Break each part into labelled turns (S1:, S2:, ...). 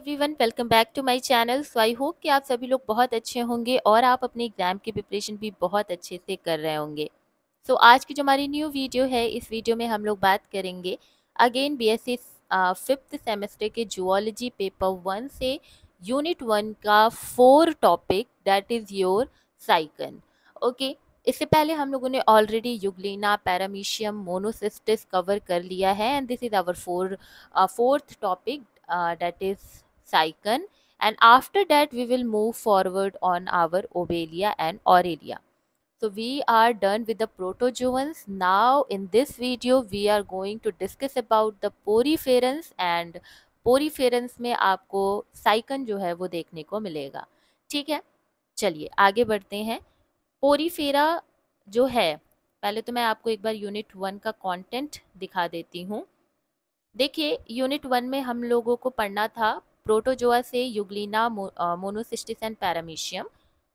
S1: Everyone welcome back to my channel so I hope कि आप सभी लोग बहुत अच्छे होंगे और आप अपने एग्ज़ाम की प्रिपरेशन भी बहुत अच्छे से कर रहे होंगे सो so, आज की जो हमारी न्यू वीडियो है इस वीडियो में हम लोग बात करेंगे अगेन बीएससी फिफ्थ सेमेस्टर के जुआलॉजी पेपर वन से यूनिट वन का four topic that is your Sycon okay इससे पहले हम लोगों ने already Euglena Paramecium Monocystis cover कर लिया है and this is our four fourth topic that is its icon and after that we will move forward on our ovalia and aurelia so we are done with the protozoans now in this video we are going to discuss about the poriferans and poriferans mein aapko Sycon jo hai wo dekhne ko milega theek hai chaliye aage badhte hain porifera jo hai पहले तो मैं आपको एक बार unit one का content दिखा देती हूँ देखिए यूनिट वन में हम लोगों को पढ़ना था प्रोटोजोआ से Euglena Monocystis and Paramecium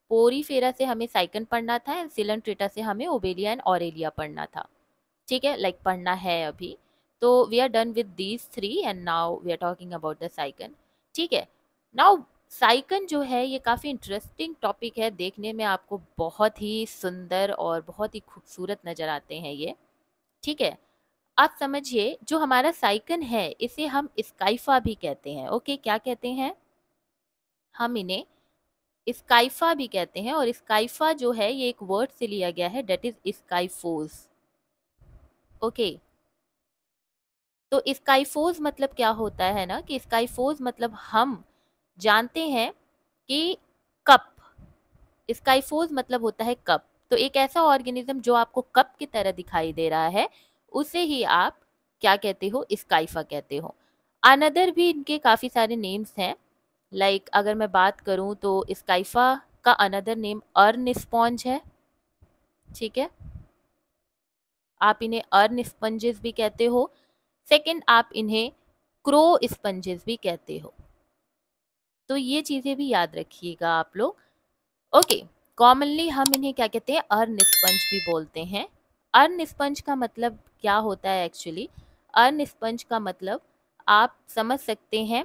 S1: Porifera से हमें साइकन पढ़ना था एंड ट्रेटा से हमें ओबेलिया एंड ऑरेलिया पढ़ना था ठीक है लाइक पढ़ना है अभी तो we are done with these three and now we are talking about the Sycon ठीक है नाउ साइकन जो है ये काफ़ी इंटरेस्टिंग टॉपिक है देखने में आपको बहुत ही सुंदर और बहुत ही खूबसूरत नज़र आते हैं ये ठीक है आप समझिए जो हमारा साइकन है इसे हम स्काइफा भी कहते हैं ओके क्या कहते हैं हम इन्हें स्काइफा भी कहते हैं और स्काइफा जो है ये एक वर्ड से लिया गया है डेट इज स्काइफोज ओके तो स्काइफोज मतलब क्या होता है ना कि स्काइफोज मतलब हम जानते हैं कि कप स्काइफोज मतलब होता है कप तो एक ऐसा ऑर्गेनिज्म जो आपको कप की तरह दिखाई दे रहा है उसे ही आप क्या कहते हो स्काइफा कहते हो अनदर भी इनके काफ़ी सारे नेम्स हैं लाइक like, अगर मैं बात करूं तो स्काइफा का अनदर नेम अर्न स्पॉन्ज है ठीक है आप इन्हें अर्न स्पंजेस भी कहते हो सेकंड आप इन्हें क्रो स्पंजेस भी कहते हो तो ये चीज़ें भी याद रखिएगा आप लोग ओके कॉमनली हम इन्हें क्या कहते हैं अर्न स्पंज भी बोलते हैं अर्न स्पंज का मतलब क्या होता है एक्चुअली अर्न स्पंज का मतलब आप समझ सकते हैं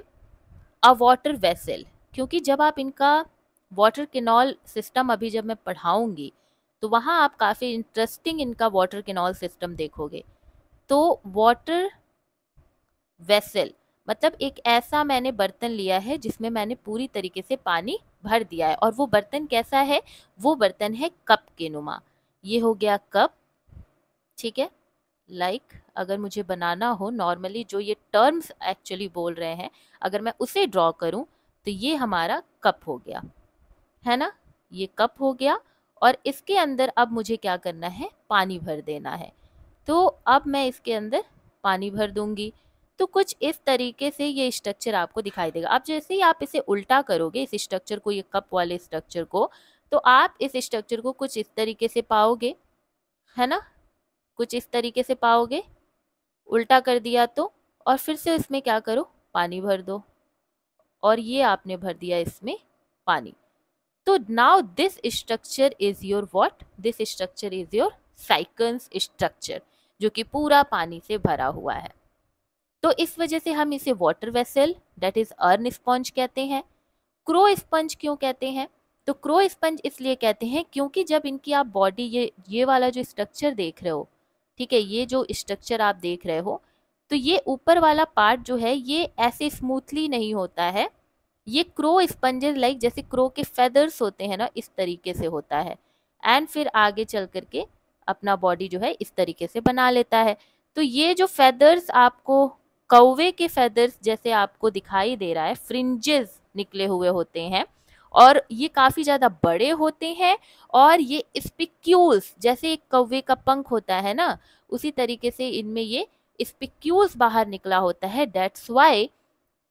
S1: अ वाटर वेसल क्योंकि जब आप इनका वाटर केनॉल सिस्टम अभी जब मैं पढ़ाऊँगी तो वहाँ आप काफ़ी इंटरेस्टिंग इनका वाटर केनॉल सिस्टम देखोगे तो वाटर वेसल मतलब एक ऐसा मैंने बर्तन लिया है जिसमें मैंने पूरी तरीके से पानी भर दिया है और वो बर्तन कैसा है वो बर्तन है कप के नुमा ये हो गया कप ठीक है लाइक like, अगर मुझे बनाना हो नॉर्मली जो ये टर्म्स एक्चुअली बोल रहे हैं अगर मैं उसे ड्रॉ करूं तो ये हमारा कप हो गया है ना ये कप हो गया और इसके अंदर अब मुझे क्या करना है पानी भर देना है तो अब मैं इसके अंदर पानी भर दूंगी तो कुछ इस तरीके से ये स्ट्रक्चर आपको दिखाई देगा अब जैसे ही आप इसे उल्टा करोगे इस स्ट्रक्चर को ये कप वाले स्ट्रक्चर को तो आप इस स्ट्रक्चर को कुछ इस तरीके से पाओगे है ना कुछ इस तरीके से पाओगे उल्टा कर दिया तो और फिर से इसमें क्या करो पानी भर दो और ये आपने भर दिया इसमें पानी तो now this structure is your what this structure is your Sycon's structure जो कि पूरा पानी से भरा हुआ है तो इस वजह से हम इसे water vessel that is urn sponge कहते हैं क्रो स्पंज क्यों कहते हैं तो क्रो स्पंज इसलिए कहते हैं क्योंकि जब इनकी आप बॉडी ये ये वाला जो स्ट्रक्चर देख रहे हो ठीक है ये जो स्ट्रक्चर आप देख रहे हो तो ये ऊपर वाला पार्ट जो है ये ऐसे स्मूथली नहीं होता है ये क्रो स्पंजेस लाइक जैसे क्रो के फेदर्स होते हैं ना इस तरीके से होता है एंड फिर आगे चल करके अपना बॉडी जो है इस तरीके से बना लेता है तो ये जो फेदर्स आपको कौवे के फेदर्स जैसे आपको दिखाई दे रहा है फ्रिंजेस निकले हुए होते हैं और ये काफ़ी ज़्यादा बड़े होते हैं और ये स्पिक्यूल्स जैसे एक कौवे का पंख होता है ना उसी तरीके से इनमें ये स्पिक्यूल्स बाहर निकला होता है डेट्स वाई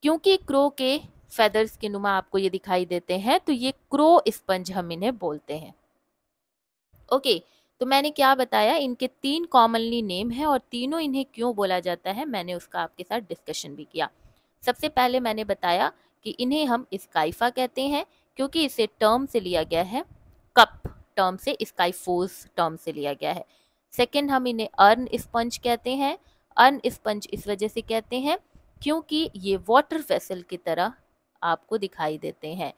S1: क्योंकि क्रो के फेदर्स के नुमा आपको ये दिखाई देते हैं तो ये क्रो स्पंज हम इन्हें बोलते हैं ओके okay, तो मैंने क्या बताया इनके तीन कॉमनली नेम हैं और तीनों इन्हें क्यों बोला जाता है मैंने उसका आपके साथ डिस्कशन भी किया सबसे पहले मैंने बताया कि इन्हें हम स्काइफा कहते हैं क्योंकि इसे टर्म से लिया गया है कप टर्म से स्काई फोर्स टर्म से लिया गया है सेकेंड हम इन्हें अर्न स्पंज कहते हैं अर्न स्पंज इस वजह से कहते हैं क्योंकि ये वाटर वेसल की तरह आपको दिखाई देते हैं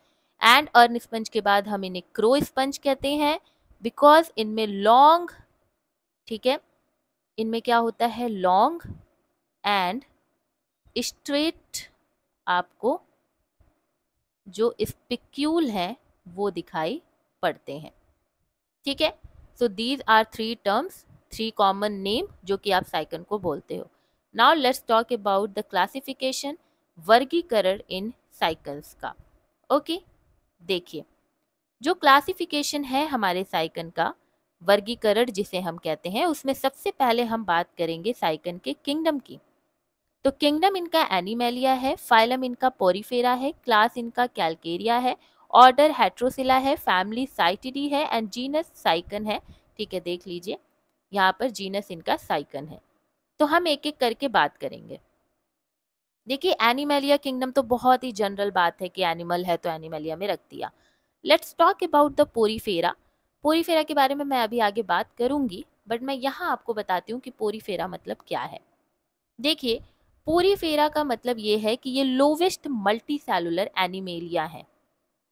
S1: एंड अर्न स्पंज के बाद हम इन्हें क्रो स्पंज कहते हैं बिकॉज इनमें लॉन्ग ठीक है इनमें क्या होता है लॉन्ग एंड स्ट्रेट आपको जो स्पिक्यूल हैं वो दिखाई पड़ते हैं ठीक है so these are three terms three common name जो कि आप साइकन को बोलते हो now let's talk about the classification वर्गीकरण इन साइकल्स का ओके okay? देखिए जो क्लासिफिकेशन है हमारे साइकन का वर्गीकरण जिसे हम कहते हैं उसमें सबसे पहले हम बात करेंगे साइकन के किंगडम की तो किंगडम इनका एनिमेलिया है फाइलम इनका पोरीफेरा है क्लास इनका कैलकेरिया है ऑर्डर हेट्रोसिला है फैमिली साइटिडी है एंड जीनस साइकन है ठीक है देख लीजिए यहाँ पर जीनस इनका साइकन है तो हम एक एक करके बात करेंगे देखिए एनिमेलिया किंगडम तो बहुत ही जनरल बात है कि एनिमल है तो एनिमेलिया में रख दिया let's talk about the Porifera Porifera के बारे में मैं अभी आगे बात करूंगी बट मैं यहाँ आपको बताती हूँ कि पोरीफेरा मतलब क्या है देखिए पूरी फेरा का मतलब ये है कि ये लोवेस्ट मल्टी सेलुलर एनिमेलिया है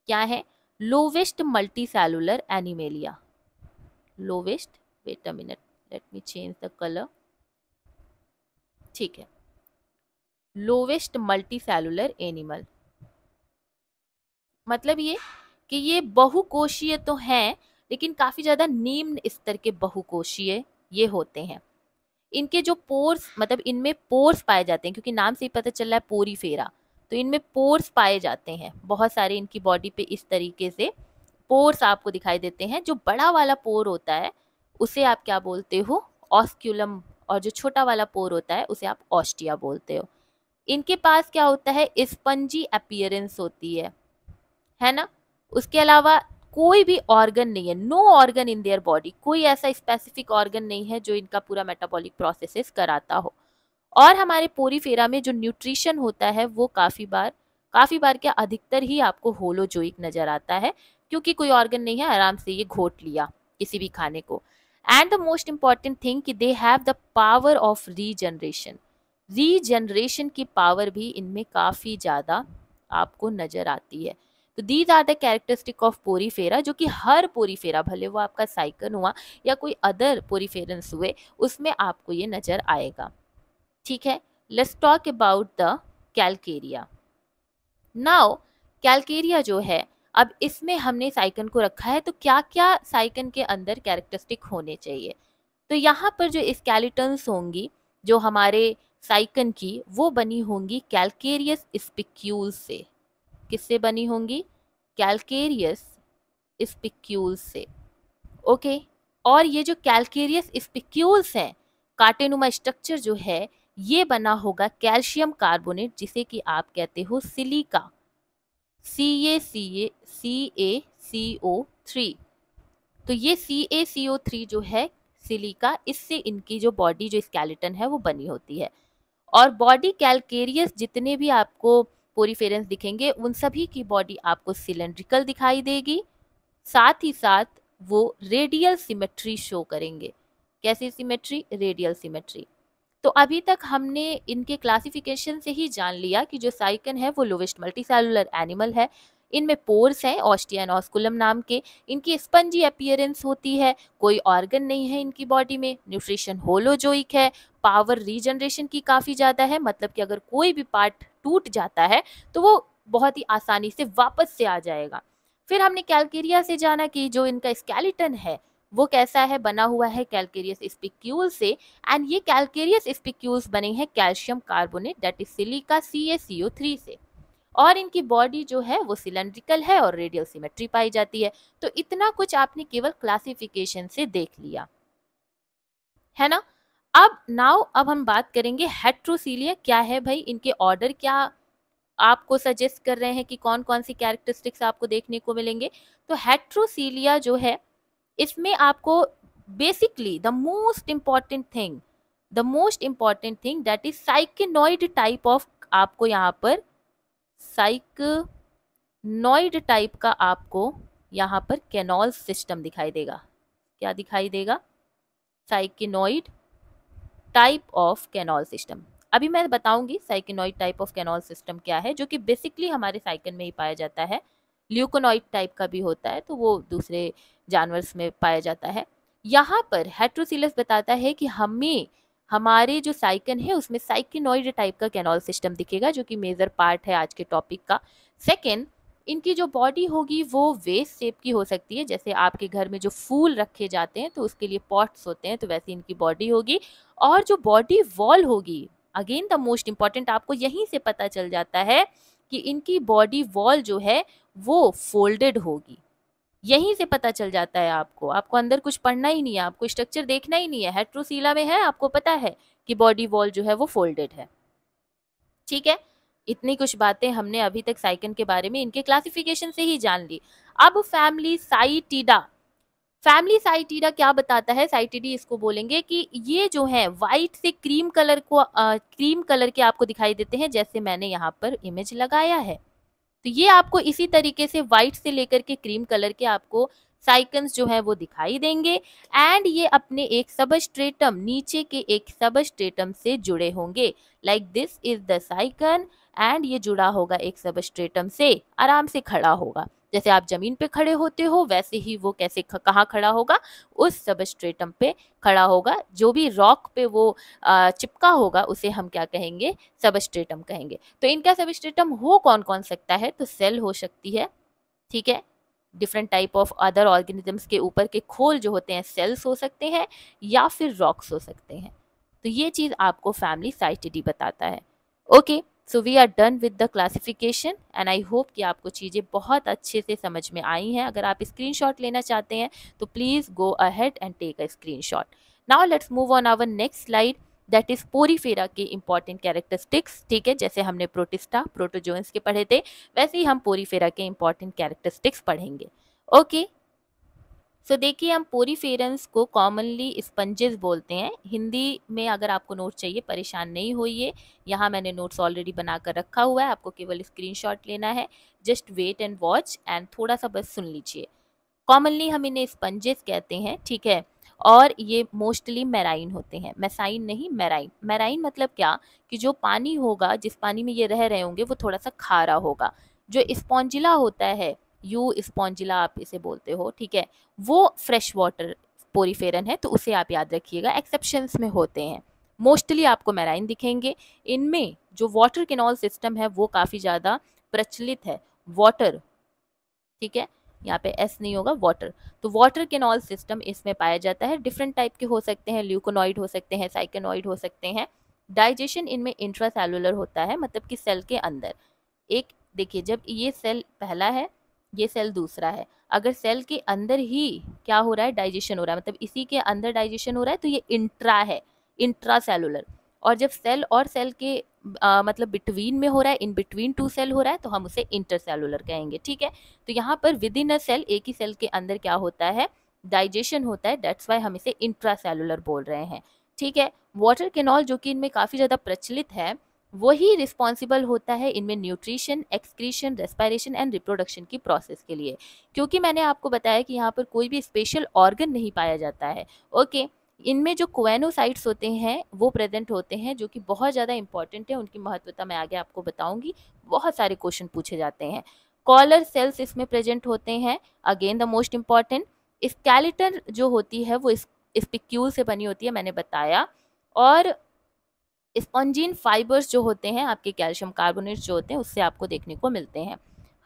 S1: क्या है lowest multi cellular Animalia lowest wait a minute let me change the colour ठीक है लोवेस्ट मल्टी सेलुलर एनिमल मतलब ये कि ये बहुकोशीय तो हैं लेकिन काफ़ी ज़्यादा निम्न स्तर के बहुकोशीय ये होते हैं इनके जो पोर्स मतलब इनमें पोर्स पाए जाते हैं क्योंकि नाम से ही पता चल रहा है पोरी फेरा तो इनमें पोर्स पाए जाते हैं बहुत सारे इनकी बॉडी पे इस तरीके से पोर्स आपको दिखाई देते हैं जो बड़ा वाला पोर होता है उसे आप क्या बोलते हो ऑस्क्यूलम और जो छोटा वाला पोर होता है उसे आप ऑस्टिया बोलते हो इनके पास क्या होता है स्पंजी अपियरेंस होती है है ना उसके अलावा कोई भी ऑर्गन नहीं है no organ in their body कोई ऐसा स्पेसिफिक ऑर्गन नहीं है जो इनका पूरा मेटाबॉलिक प्रोसेसेस कराता हो और हमारे पूरी फेरा में जो न्यूट्रिशन होता है वो काफ़ी बार काफ़ी बार क्या अधिकतर ही आपको होलोजोइक नज़र आता है क्योंकि कोई ऑर्गन नहीं है आराम से ये घोट लिया किसी भी खाने को and the most important thing कि they have the power of regeneration regeneration की पावर भी इनमें काफ़ी ज़्यादा आपको नज़र आती है तो these are the characteristic of Porifera जो कि हर पोरीफेरा भले वो आपका साइकन हुआ या कोई अदर पोरीफेरेंस हुए उसमें आपको ये नज़र आएगा ठीक है let's talk about the Calcarea now Calcarea जो है अब इसमें हमने साइकन को रखा है तो क्या क्या साइकन के अंदर कैरेक्टरिस्टिक होने चाहिए तो यहाँ पर जो स्केलेटन्स होंगी जो हमारे साइकन की वो बनी होंगी कैलकेरियस स्पिक्यूल से किससे बनी होंगी कैलकेरियस स्पिक्यूल्स से ओके और ये जो कैलकेरियस स्पिक्यूल्स हैं कार्टेनुमा स्ट्रक्चर जो है ये बना होगा कैल्शियम कार्बोनेट जिसे कि आप कहते हो silica C A C A C A C O three तो ये सी ए सी ओ थ्री जो है सिलिका इससे इनकी जो बॉडी जो स्केलेटन है वो बनी होती है और बॉडी कैलकेरियस जितने भी आपको पोरीफेरेंस दिखेंगे उन सभी की बॉडी आपको सिलेंड्रिकल दिखाई देगी साथ ही साथ वो रेडियल सिमेट्री शो करेंगे कैसी सिमेट्री रेडियल सिमेट्री तो अभी तक हमने इनके क्लासिफिकेशन से ही जान लिया कि जो साइकन है वो लोवेस्ट मल्टीसेलुलर एनिमल है इनमें पोर्स हैं ऑस्टियन ऑस्कुलम नाम के इनकी स्पंजी अपियरेंस होती है कोई ऑर्गन नहीं है इनकी बॉडी में न्यूट्रिशन होलोजोइक है पावर रीजनरेशन की काफ़ी ज़्यादा है मतलब कि अगर कोई भी पार्ट टूट जाता है तो वो बहुत ही आसानी से वापस से आ जाएगा फिर हमने कैलकेरिया से जाना कि जो इनका स्केलेटन है वो कैसा है बना हुआ है कैलकेरियस स्पिक्यूल से एंड ये कैलकेरियस स्पिक्यूल्स बने हैं calcium carbonate that is silica C A C O three से और इनकी बॉडी जो है वो सिलेंड्रिकल है और रेडियल सिमेट्री पाई जाती है तो इतना कुछ आपने केवल क्लासिफिकेशन से देख लिया है ना अब नाउ अब हम बात करेंगे हेट्रोसीलिया क्या है भाई इनके ऑर्डर क्या आपको सजेस्ट कर रहे हैं कि कौन कौन सी कैरेक्टरिस्टिक्स आपको देखने को मिलेंगे तो हेट्रोसीलिया जो है इसमें आपको basically the most important thing the most important thing that is syconoid type of आपको यहाँ पर साइकनॉइड टाइप का आपको यहाँ पर कैनॉल सिस्टम दिखाई देगा क्या दिखाई देगा syconoid type of canal system अभी मैं बताऊंगी syconoid type of canal system क्या है जो कि बेसिकली हमारे साइकिन में ही पाया जाता है ल्यूकोनॉइड टाइप का भी होता है तो वो दूसरे जानवर्स में पाया जाता है यहाँ पर हेट्रोसिलस बताता है कि हमें हमारे जो साइकन है उसमें साइकिनॉइड टाइप का कैनॉल सिस्टम दिखेगा जो कि मेजर पार्ट है आज के टॉपिक का सेकेंड इनकी जो बॉडी होगी वो वेस्ट शेप की हो सकती है जैसे आपके घर में जो फूल रखे जाते हैं तो उसके लिए पॉट्स होते हैं तो वैसे इनकी बॉडी होगी और जो बॉडी वॉल होगी अगेन द मोस्ट इम्पॉर्टेंट आपको यहीं से पता चल जाता है कि इनकी बॉडी वॉल जो है वो फोल्डेड होगी यहीं से पता चल जाता है आपको आपको अंदर कुछ पढ़ना ही नहीं है आपको स्ट्रक्चर देखना ही नहीं है हेट्रोसीला में है आपको पता है कि बॉडी वॉल जो है वो फोल्डेड है ठीक है इतनी कुछ बातें हमने अभी तक साइकन के बारे में इनके क्लासिफिकेशन से ही जान ली अब फैमिली साइटिडा फैमिली साइटिडा क्या बताता है साइटिडी इसको बोलेंगे कि ये जो है वाइट से क्रीम कलर को आ, क्रीम कलर के आपको दिखाई देते हैं जैसे मैंने यहाँ पर इमेज लगाया है तो ये आपको इसी तरीके से व्हाइट से लेकर के क्रीम कलर के आपको साइकन्स जो है वो दिखाई देंगे एंड ये अपने एक सबस्ट्रेटम नीचे के एक सबस्ट्रेटम से जुड़े होंगे like this is the Sycon and ये जुड़ा होगा एक सबस्ट्रेटम से आराम से खड़ा होगा जैसे आप जमीन पे खड़े होते हो वैसे ही वो कैसे कहाँ खड़ा होगा उस सबस्ट्रेटम पे खड़ा होगा जो भी रॉक पे वो आ, चिपका होगा उसे हम क्या कहेंगे सबस्ट्रेटम कहेंगे तो इनका सबस्ट्रेटम हो कौन कौन सकता है तो सेल हो सकती है ठीक है different type of other organisms के ऊपर के खोल जो होते हैं सेल्स हो सकते हैं या फिर रॉक्स हो सकते हैं तो ये चीज़ आपको फैमिली साइटिडी बताता है okay okay, so we are done with the classification and I hope कि आपको चीज़ें बहुत अच्छे से समझ में आई हैं अगर आप शॉट लेना चाहते हैं तो please go ahead and take a screen shot now let's move on our next slide that is Porifera के इंपॉर्टेंट कैरेक्टरिस्टिक्स ठीक है जैसे हमने प्रोटिस्टा प्रोटोजोन्स के पढ़े थे वैसे ही हम पोरीफेरा के इंपॉर्टेंट कैरेक्टरिस्टिक्स पढ़ेंगे ओके okay, सो so, देखिए हम पूरी फेरेंस को कॉमनली स्पंजेस बोलते हैं हिंदी में अगर आपको नोट चाहिए परेशान नहीं होइए यहाँ मैंने नोट्स ऑलरेडी बनाकर रखा हुआ है आपको केवल स्क्रीनशॉट लेना है just wait and watch and थोड़ा सा बस सुन लीजिए कॉमनली हम इन्हें स्पंजेस कहते हैं ठीक है और ये मोस्टली मैराइन होते हैं मैसाइन नहीं मैराइन मैराइन मतलब क्या कि जो पानी होगा जिस पानी में ये रह रहे होंगे वो थोड़ा सा खारा होगा जो स्पॉन्जिला होता है यू स्पॉन्जिला आप इसे बोलते हो ठीक है वो फ्रेश वाटर पोरीफेरन है तो उसे आप याद रखिएगा एक्सेप्शंस में होते हैं मोस्टली आपको मैराइन दिखेंगे इनमें जो वाटर केनॉल सिस्टम है वो काफ़ी ज़्यादा प्रचलित है वाटर ठीक है यहाँ पे एस नहीं होगा वाटर तो वाटर केनॉल सिस्टम इसमें पाया जाता है डिफरेंट टाइप के हो सकते हैं ल्यूकोनॉइड हो सकते हैं साइकेनॉइड हो सकते हैं डाइजेशन इनमें इंट्रा होता है मतलब कि सेल के अंदर एक देखिए जब ये सेल पहला है ये सेल दूसरा है अगर सेल के अंदर ही क्या हो रहा है डाइजेशन हो रहा है मतलब इसी के अंदर डाइजेशन हो रहा है तो ये इंट्रा है इंट्रा सेलुलर और जब सेल और सेल के आ, मतलब बिटवीन में हो रहा है इन बिटवीन टू सेल हो रहा है तो हम उसे इंटर सेलुलर कहेंगे ठीक है तो यहाँ पर विद इन अ सेल एक ही सेल के अंदर क्या होता है डाइजेशन होता है डेट्स वाई हम इसे इंट्रा सेलुलर बोल रहे हैं ठीक है वाटर केनॉल जो कि इनमें काफ़ी ज़्यादा प्रचलित है वही रिस्पॉन्सिबल होता है इनमें nutrition excretion respiration and reproduction की प्रोसेस के लिए क्योंकि मैंने आपको बताया कि यहाँ पर कोई भी स्पेशल ऑर्गन नहीं पाया जाता है ओके इनमें जो क्वेनोसाइट्स होते हैं वो प्रेजेंट होते हैं जो कि बहुत ज़्यादा इंपॉर्टेंट है उनकी महत्वता मैं आगे आपको बताऊंगी बहुत सारे क्वेश्चन पूछे जाते हैं कॉलर सेल्स इसमें प्रेजेंट होते हैं again the most important skeleton जो होती है वो इस स्पिक्यूल से बनी होती है मैंने बताया और स्पॉन्जीन फाइबर्स जो होते हैं आपके कैल्शियम कार्बोनेट जो होते हैं उससे आपको देखने को मिलते हैं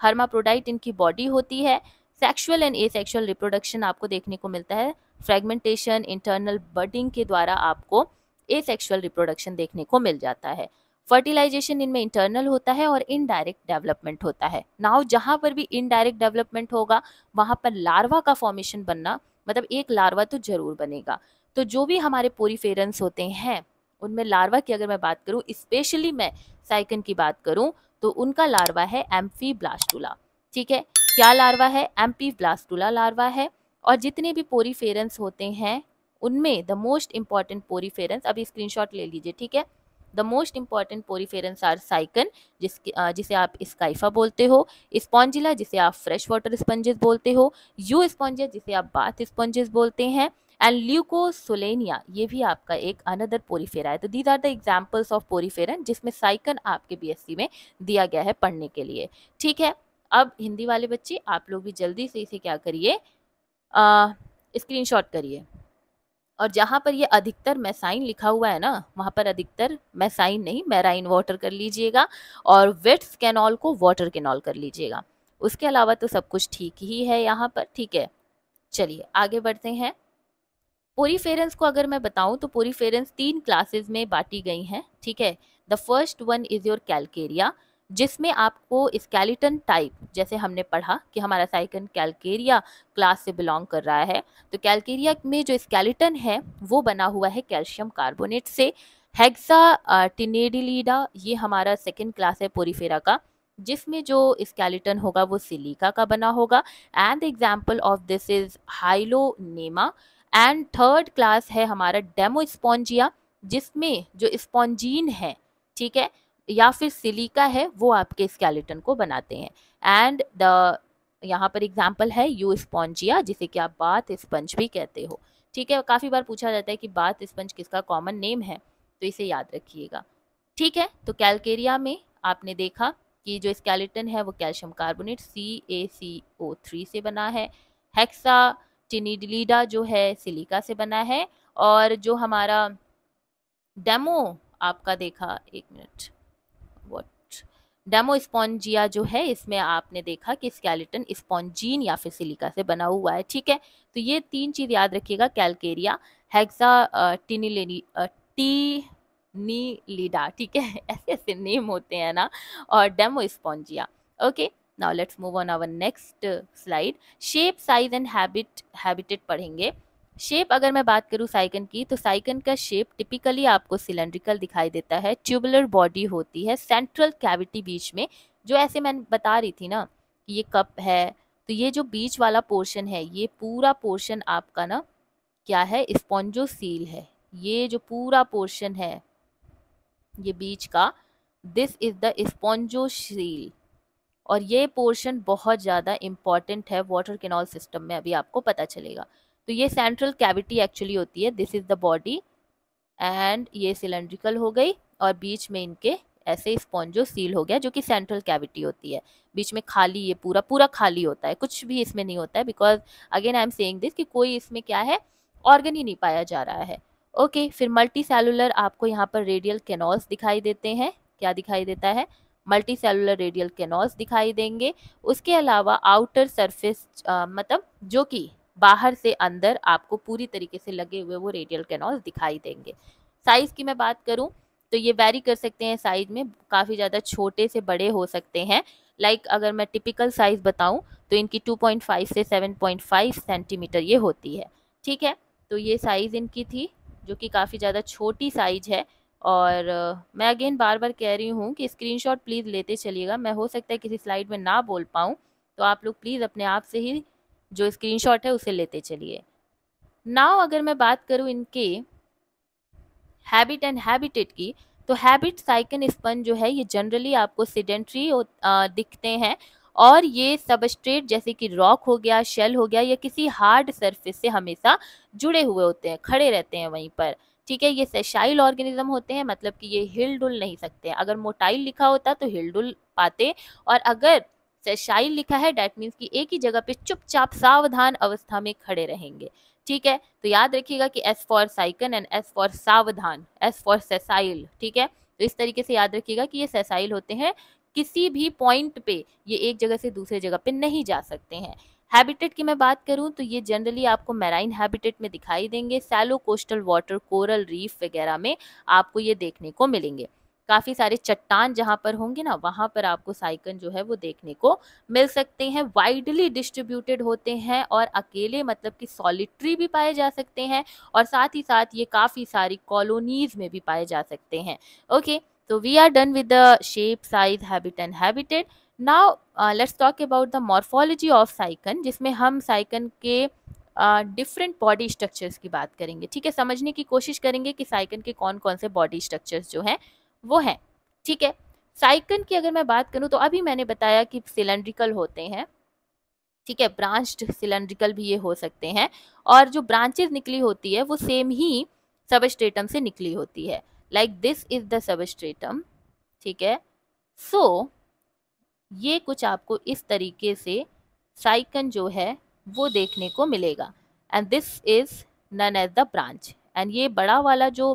S1: हर्माप्रोडाइट इनकी बॉडी होती है sexual and asexual reproduction आपको देखने को मिलता है फ्रेगमेंटेशन इंटरनल बडिंग के द्वारा आपको ए सेक्शुअल रिप्रोडक्शन देखने को मिल जाता है फर्टिलाइजेशन इनमें इंटरनल होता है और इनडायरेक्ट डेवलपमेंट होता है नाव जहाँ पर भी इनडायरेक्ट डेवलपमेंट होगा वहाँ पर लार्वा का फॉर्मेशन बनना मतलब एक लार्वा तो जरूर बनेगा तो जो भी हमारे पोरीफेरेंस होते हैं उनमें लार्वा की अगर मैं बात करूँ स्पेशली मैं साइकन की बात करूँ तो उनका लार्वा है एम्फी ब्लास्टूला ठीक है क्या लार्वा है एम्पी ब्लास्टूला लार्वा है और जितने भी पोरीफेरेंस होते हैं उनमें द मोस्ट इम्पॉर्टेंट पोरीफेरेंस अभी स्क्रीन ले लीजिए ठीक है the most important poriferans are Sycon जिसके जिसे आप स्काइफा बोलते हो स्पॉन्जिला जिसे आप फ्रेश वाटर स्पंजेस बोलते हो यू स्पॉन्जिया जिसे आप बाथ स्पॉन्जेस बोलते हैं एंड ल्यूकोसोलेनिया ये भी आपका एक अनदर पोरीफेरा है तो these are the examples of poriferan जिसमें साइकन आपके बीएससी में दिया गया है पढ़ने के लिए ठीक है अब हिंदी वाले बच्चे आप लोग भी जल्दी से इसे क्या करिए स्क्रीनशॉट करिए और जहाँ पर ये अधिकतर मैसाइन लिखा हुआ है ना वहाँ पर अधिकतर मैसाइन नहीं मैराइन वाटर कर लीजिएगा और वेट्स कैनॉल को वाटर कैनॉल कर लीजिएगा उसके अलावा तो सब कुछ ठीक ही है यहाँ पर ठीक है चलिए आगे बढ़ते हैं पोरीफेरेंस को अगर मैं बताऊं तो पोरीफेरेंस तीन क्लासेस में बांटी गई हैं ठीक है the first one is your Calcarea जिसमें आपको स्केलेटन टाइप जैसे हमने पढ़ा कि हमारा साइकन कैलकेरिया क्लास से बिलोंग कर रहा है तो कैलकेरिया में जो स्केलेटन है वो बना हुआ है कैल्शियम कार्बोनेट से हेक्सा टिनेडिलीडा ये हमारा सेकेंड क्लास है पोरीफेरा का जिसमें जो स्केलेटन होगा वो सिलिका का बना होगा and example of this is Hyalonema and third class है हमारा डेमो स्पॉन्जिया जिसमें जो स्पॉन्जीन है ठीक है या फिर सिलिका है वो आपके स्केलेटन को बनाते हैं एंड द यहाँ पर एग्जाम्पल है यू स्पॉन्जिया जिसे कि आप बात स्पंज भी कहते हो ठीक है काफ़ी बार पूछा जाता है कि बात स्पंज किसका कॉमन नेम है तो इसे याद रखिएगा ठीक है तो कैलकेरिया में आपने देखा कि जो स्केलेटन है वो calcium carbonate C A C O three से बना है हेक्सा टिनिडलीडा जो है सिलिका से बना है और जो हमारा डेमो आपका देखा एक मिनट वॉट डेमो स्पॉन्जिया जो है इसमें आपने देखा कि स्केलेटन स्पॉन्जीन या फिर सिलिका से बना हुआ है ठीक है तो ये तीन चीज़ याद रखिएगा Calcarea Hexactinellida ठीक है ऐसे ऐसे नेम होते हैं ना और Demospongiae okay now let's move on our next slide shape size and habit habitat पढ़ेंगे शेप अगर मैं बात करूँ साइकन की तो साइकन का शेप टिपिकली आपको सिलेंड्रिकल दिखाई देता है ट्यूबुलर बॉडी होती है सेंट्रल कैविटी बीच में जो ऐसे मैं बता रही थी ना कि ये कप है तो ये जो बीच वाला पोर्शन है ये पूरा पोर्शन आपका ना क्या है स्पॉन्जो सील है ये जो पूरा पोर्शन है ये बीच का this is the spongocoel और ये पोर्शन बहुत ज़्यादा इम्पॉर्टेंट है वाटर कैनॉल सिस्टम में अभी आपको पता चलेगा तो ये सेंट्रल कैविटी एक्चुअली होती है this is the body and ये सिलेंड्रिकल हो गई और बीच में इनके ऐसे स्पॉन्जो सील हो गया जो कि सेंट्रल कैविटी होती है बीच में खाली ये पूरा पूरा खाली होता है कुछ भी इसमें नहीं होता है because again I am saying this कि कोई इसमें क्या है ऑर्गन ही नहीं पाया जा रहा है ओके okay, फिर मल्टी सेलुलर आपको यहाँ पर रेडियल कैनॉल्स दिखाई देते हैं क्या दिखाई देता है मल्टी सेलुलर रेडियल कैनॉल्स दिखाई देंगे उसके अलावा आउटर सरफेस मतलब जो कि बाहर से अंदर आपको पूरी तरीके से लगे हुए वो रेडियल कैनॉल्स दिखाई देंगे साइज़ की मैं बात करूँ तो ये वेरी कर सकते हैं साइज में काफ़ी ज़्यादा छोटे से बड़े हो सकते हैं लाइक like अगर मैं टिपिकल साइज़ बताऊं तो इनकी 2.5 से 7.5 सेंटीमीटर ये होती है ठीक है तो ये साइज़ इनकी थी जो कि काफ़ी ज़्यादा छोटी साइज है और मैं अगेन बार बार कह रही हूँ कि स्क्रीनशॉट प्लीज़ लेते चलिएगा मैं हो सकता है किसी स्लाइड में ना बोल पाऊँ तो आप लोग प्लीज़ अपने आप से ही जो स्क्रीनशॉट है उसे लेते चलिए नाव अगर मैं बात करूँ इनके हैबिट एंड हैबिटेट की तो हैबिट साइकन स्पन जो है ये जनरली आपको सीडेंट्री दिखते हैं और ये सबस्ट्रेट जैसे कि रॉक हो गया शेल हो गया या किसी हार्ड सरफेस से हमेशा जुड़े हुए होते हैं खड़े रहते हैं वहीं पर ठीक है ये सेशाइल ऑर्गेनिज्म होते हैं मतलब कि ये हिल डुल नहीं सकते हैं अगर मोटाइल लिखा होता तो हिल डुल पाते और अगर सेशाइल लिखा है डैट मीन्स कि एक ही जगह पे चुपचाप सावधान अवस्था में खड़े रहेंगे ठीक है तो याद रखिएगा कि S for Sycon and S for सावधान एस फॉर सेसाइल ठीक है तो इस तरीके से याद रखिएगा कि ये सेसाइल होते हैं किसी भी पॉइंट पे ये एक जगह से दूसरे जगह पे नहीं जा सकते हैं हैबिटेट की मैं बात करूं तो ये जनरली आपको मैराइन हैबिटेट में दिखाई देंगे shallow coastal water coral reef वगैरह में आपको ये देखने को मिलेंगे काफ़ी सारे चट्टान जहाँ पर होंगे ना वहाँ पर आपको साइकन जो है वो देखने को मिल सकते हैं वाइडली डिस्ट्रीब्यूटेड होते हैं और अकेले मतलब कि सॉलिट्री भी पाए जा सकते हैं और साथ ही साथ ये काफ़ी सारी कॉलोनीज में भी पाए जा सकते हैं ओके तो we are done with the shape size habit and habitat now let's talk about the morphology of Sycon जिसमें हम साइकन के डिफरेंट बॉडी स्ट्रक्चर्स की बात करेंगे ठीक है समझने की कोशिश करेंगे कि साइकन के कौन कौन से बॉडी स्ट्रक्चर्स जो हैं वो हैं ठीक है साइकन की अगर मैं बात करूँ तो अभी मैंने बताया कि सिलेंड्रिकल होते हैं ठीक है ब्रांच्ड सिलेंड्रिकल भी ये हो सकते हैं और जो ब्रांचेज निकली होती है वो सेम ही सबस्ट्रेटम से निकली होती है like this is the substratum ठीक है सो so, ये कुछ आपको इस तरीके से साइकन जो है वो देखने को मिलेगा and this is known as the branch एंड ये बड़ा वाला जो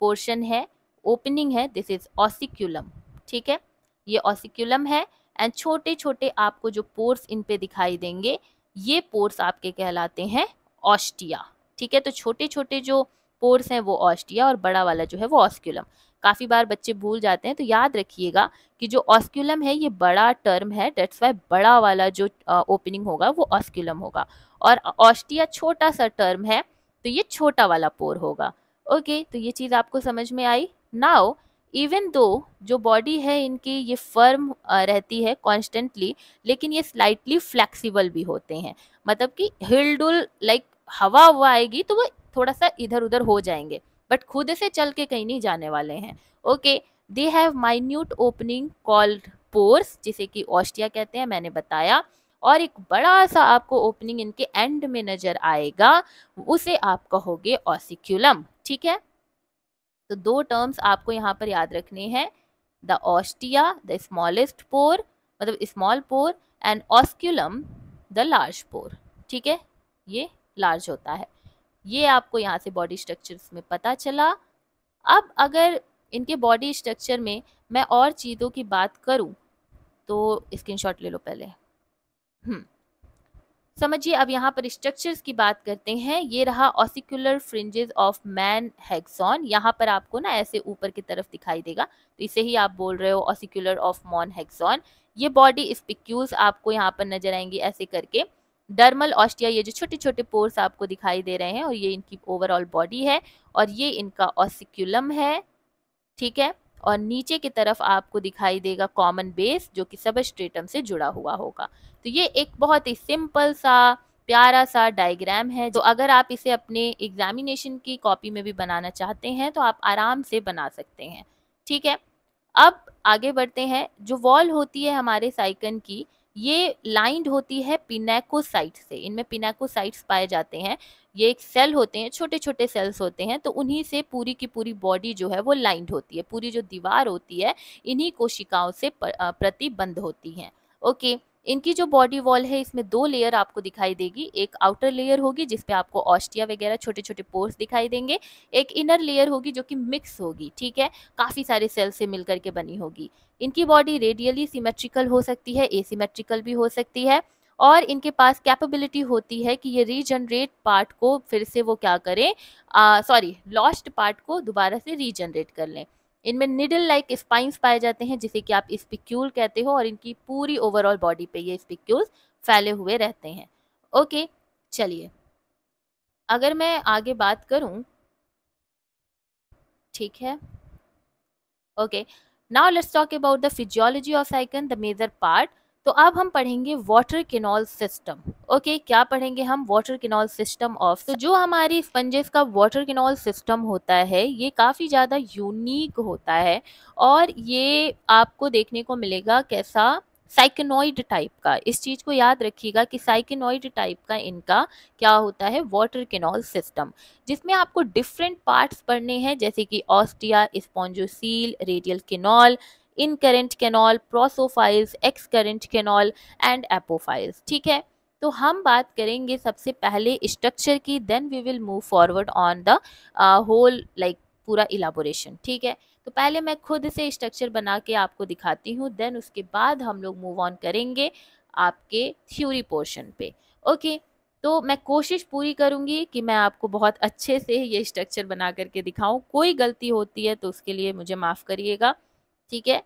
S1: पोर्शन है ओपनिंग है दिस इज़ ऑसिक्यूलम ठीक है ये ऑसिक्यूलम है एंड छोटे छोटे आपको जो पोर्स इन पे दिखाई देंगे ये पोर्स आपके कहलाते हैं ऑस्टिया ठीक है तो छोटे छोटे जो पोर्स हैं वो ऑस्टिया और बड़ा वाला जो है वो ऑस्क्यूलम काफ़ी बार बच्चे भूल जाते हैं तो याद रखिएगा कि जो ऑस्क्यूलम है ये बड़ा टर्म है डेट्स वाई बड़ा वाला जो ओपनिंग होगा वो ऑस्क्यूलम होगा और ऑस्टिया छोटा सा टर्म है तो ये छोटा वाला पोर होगा ओके तो ये चीज़ आपको समझ में आई नाउ इवन दो जो बॉडी है इनकी ये फर्म रहती है कॉन्स्टेंटली लेकिन ये स्लाइटली फ्लैक्सीबल भी होते हैं मतलब कि हिलडुल लाइक हवा हुआ आएगी तो वो थोड़ा सा इधर उधर हो जाएंगे बट खुद से चल के कहीं नहीं जाने वाले हैं okay they have minute opening called pores जिसे कि ऑस्टिया कहते हैं मैंने बताया और एक बड़ा सा आपको ओपनिंग इनके एंड में नजर आएगा उसे आप कहोगे ऑसिक्यूलम ठीक है तो दो टर्म्स आपको यहाँ पर याद रखने हैं the ostia the smallest pore मतलब small pore and osculum the large pore ठीक है ये लार्ज होता है ये आपको यहाँ से बॉडी स्ट्रक्चर में पता चला अब अगर इनके बॉडी स्ट्रक्चर में मैं और चीज़ों की बात करूँ तो स्क्रीन शॉट ले लो पहले हम्म। समझिए अब यहाँ पर स्ट्रक्चर्स की बात करते हैं ये रहा oscular fringes of main axon यहाँ पर आपको ना ऐसे ऊपर की तरफ दिखाई देगा तो इसे ही आप बोल रहे हो ऑसिकुलर ऑफ मॉन हेक्सॉन ये बॉडी स्पिक्यूज आपको यहाँ पर नजर आएंगे ऐसे करके डर्मल ऑस्टिया ये जो छोटे छोटे पोर्स आपको दिखाई दे रहे हैं और ये इनकी ओवरऑल बॉडी है और ये इनका ऑसिक्यूलम है ठीक है और नीचे की तरफ आपको दिखाई देगा कॉमन बेस जो कि सब स्ट्रेटम से जुड़ा हुआ होगा तो ये एक बहुत ही सिंपल सा प्यारा सा डायग्राम है तो अगर आप इसे अपने एग्जामिनेशन की कॉपी में भी बनाना चाहते हैं तो आप आराम से बना सकते हैं ठीक है अब आगे बढ़ते हैं जो वॉल होती है हमारे साइकन की ये लाइंड होती है पिनेकोसाइट से इनमें पिनेकोसाइट्स पाए जाते हैं ये एक सेल होते हैं छोटे छोटे सेल्स होते हैं तो उन्हीं से पूरी की पूरी बॉडी जो है वो लाइंड होती है पूरी जो दीवार होती है इन्हीं कोशिकाओं से प्रतिबंध होती हैं ओके इनकी जो बॉडी वॉल है इसमें दो लेयर आपको दिखाई देगी एक आउटर लेयर होगी जिसपे आपको ऑस्टिया वगैरह छोटे छोटे पोर्स दिखाई देंगे एक इनर लेयर होगी जो कि मिक्स होगी ठीक है काफ़ी सारे सेल से मिल करके बनी होगी इनकी बॉडी रेडियली सिमेट्रिकल हो सकती है एसीमेट्रिकल भी हो सकती है और इनके पास कैपेबिलिटी होती है कि ये रीजनरेट पार्ट को फिर से वो क्या करें सॉरी लॉस्ट पार्ट को दोबारा से रीजनरेट कर लें इनमें निडल लाइक स्पाइंस पाए जाते हैं जिसे कि आप स्पिक्यूल कहते हो और इनकी पूरी ओवरऑल बॉडी पे ये स्पिक्यूल्स फैले हुए रहते हैं ओके चलिए अगर मैं आगे बात करूं ठीक है okay now let's talk about the physiology of Sycon the major part तो अब हम पढ़ेंगे वाटर किनॉल सिस्टम ओके क्या पढ़ेंगे हम वाटर किनॉल सिस्टम ऑफ तो जो हमारी स्पंजेस का वाटर किनॉल सिस्टम होता है ये काफ़ी ज़्यादा यूनिक होता है और ये आपको देखने को मिलेगा कैसा साइकनॉइड टाइप का इस चीज़ को याद रखिएगा कि साइकनॉइड टाइप का इनका क्या होता है वाटर केनॉल सिस्टम जिसमें आपको डिफरेंट पार्ट्स पढ़ने हैं जैसे कि ostia spongocoel radial canal incurrent canal prosopyles excurrent canal and apopyles ठीक है तो हम बात करेंगे सबसे पहले स्ट्रक्चर की then we will move forward on the whole like पूरा इलाबोरेशन ठीक है तो पहले मैं खुद से स्ट्रक्चर बना के आपको दिखाती हूँ देन उसके बाद हम लोग मूव ऑन करेंगे आपके थ्योरी पोर्शन पे ओके तो मैं कोशिश पूरी करूँगी कि मैं आपको बहुत अच्छे से ये स्ट्रक्चर बना करके दिखाऊँ कोई गलती होती है तो उसके लिए मुझे माफ़ करिएगा ठीक है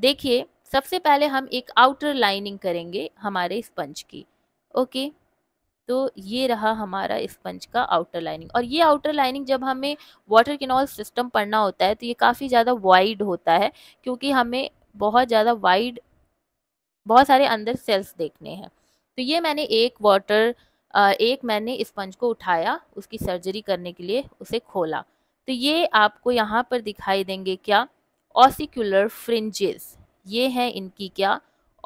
S1: देखिए सबसे पहले हम एक आउटर लाइनिंग करेंगे हमारे स्पंज की ओके तो ये रहा हमारा स्पंज का आउटर लाइनिंग और ये आउटर लाइनिंग जब हमें वाटर किनॉल सिस्टम पढ़ना होता है तो ये काफ़ी ज़्यादा वाइड होता है क्योंकि हमें बहुत ज़्यादा वाइड बहुत सारे अंदर सेल्स देखने हैं तो ये मैंने एक वाटर एक मैंने स्पंज को उठाया उसकी सर्जरी करने के लिए उसे खोला तो ये आपको यहाँ पर दिखाई देंगे क्या ऑसिकुलर फ्रिंजेस ये हैं इनकी क्या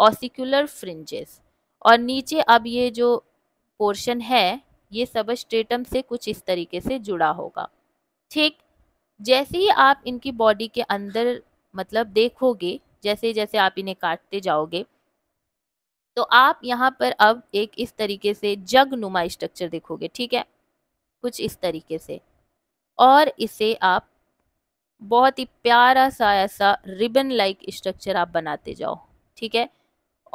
S1: ऑसिकुलर फ्रिंजेस और नीचे अब ये जो पोर्शन है ये सब स्टेटम से कुछ इस तरीके से जुड़ा होगा ठीक जैसे ही आप इनकी बॉडी के अंदर मतलब देखोगे जैसे जैसे आप इन्हें काटते जाओगे तो आप यहाँ पर अब एक इस तरीके से जग नुमा स्ट्रक्चर देखोगे ठीक है कुछ इस तरीके से और इसे आप बहुत ही प्यारा सा ऐसा रिबन लाइक स्ट्रक्चर आप बनाते जाओ ठीक है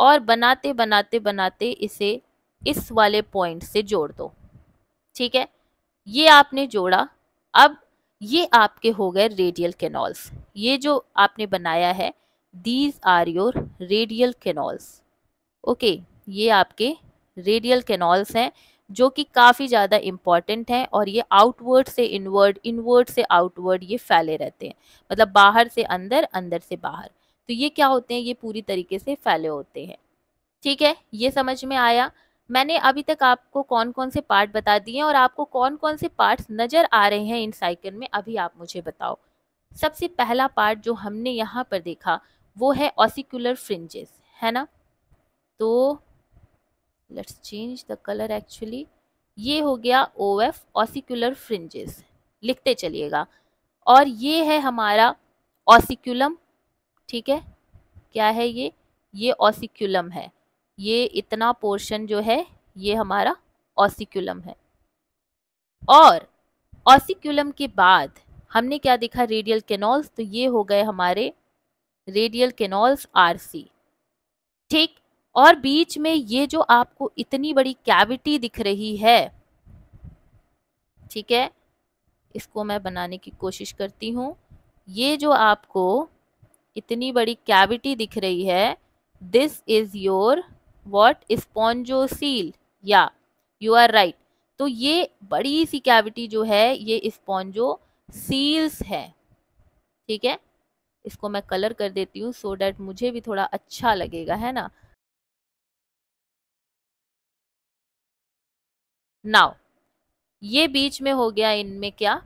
S1: और बनाते बनाते बनाते इसे इस वाले पॉइंट से जोड़ दो ठीक है ये आपने जोड़ा अब ये आपके हो गए रेडियल कैनॉल्स ये जो आपने बनाया है these are your radial canals okay ये आपके रेडियल कैनॉल्स हैं जो कि काफ़ी ज़्यादा इम्पॉर्टेंट हैं और ये आउटवर्ड से इनवर्ड इनवर्ड से आउटवर्ड ये फैले रहते हैं मतलब बाहर से अंदर अंदर से बाहर तो ये क्या होते हैं ये पूरी तरीके से फैले होते हैं ठीक है ये समझ में आया मैंने अभी तक आपको कौन कौन से पार्ट बता दिए और आपको कौन कौन से पार्ट नज़र आ रहे हैं इन साइकिल में अभी आप मुझे बताओ सबसे पहला पार्ट जो हमने यहाँ पर देखा वो है ऑसिकुलर फ्रिंजेस है ना तो let's change the colour actually ये हो गया ओ एफ ऑसिकुलर फ्रिंजेस लिखते चलिएगा और ये है हमारा ऑसिकुलम ठीक है क्या है ये ये ऑसिकुलम है ये इतना पोर्शन जो है ये हमारा ऑसिकुलम है और ऑसिकुलम के बाद हमने क्या देखा रेडियल केनॉल्स तो ये हो गए हमारे रेडियल केनॉल्स आरसी ठीक और बीच में ये जो आपको इतनी बड़ी कैविटी दिख रही है ठीक है इसको मैं बनाने की कोशिश करती हूँ ये जो आपको इतनी बड़ी कैविटी दिख रही है this is your what spongocoel या यू आर राइट तो ये बड़ी सी कैविटी जो है ये स्पॉन्जो सील्स है ठीक है इसको मैं कलर कर देती हूँ सो डैट मुझे भी थोड़ा अच्छा लगेगा है ना नाउ ये बीच में हो गया इनमें क्या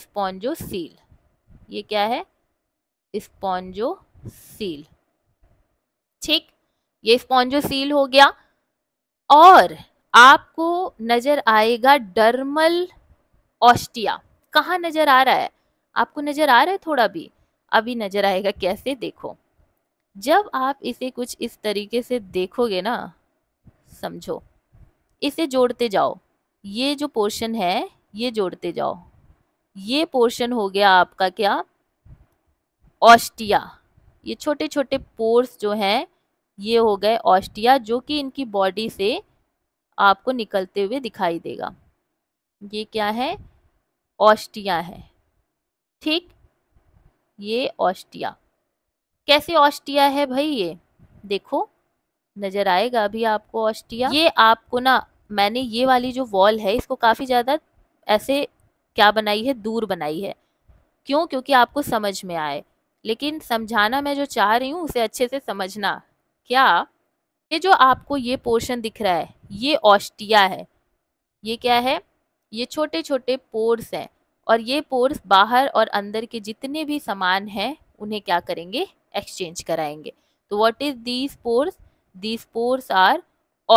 S1: स्पॉन्जो सील ये क्या है स्पॉन्जो सील ठीक ये स्पॉन्जो सील हो गया और आपको नजर आएगा डर्मल ऑस्टिया कहाँ नजर आ रहा है आपको नजर आ रहा है थोड़ा भी अभी नजर आएगा कैसे देखो जब आप इसे कुछ इस तरीके से देखोगे ना समझो इसे जोड़ते जाओ ये जो पोर्शन है ये जोड़ते जाओ ये पोर्शन हो गया आपका क्या ऑस्टिया ये छोटे छोटे पोर्स जो हैं ये हो गए ऑस्टिया जो कि इनकी बॉडी से आपको निकलते हुए दिखाई देगा ये क्या है ऑस्टिया है ठीक ये ऑस्टिया कैसे ऑस्टिया है भाई ये देखो नजर आएगा अभी आपको ऑस्टिया ये आपको ना मैंने ये वाली जो वॉल है इसको काफ़ी ज़्यादा ऐसे क्या बनाई है दूर बनाई है क्यों क्योंकि आपको समझ में आए लेकिन समझाना मैं जो चाह रही हूँ उसे अच्छे से समझना क्या ये जो आपको ये पोर्शन दिख रहा है ये ऑस्टिया है ये क्या है ये छोटे छोटे पोर्स हैं और ये पोर्स बाहर और अंदर के जितने भी सामान हैं उन्हें क्या करेंगे एक्सचेंज कराएंगे तो what is these pores these pores are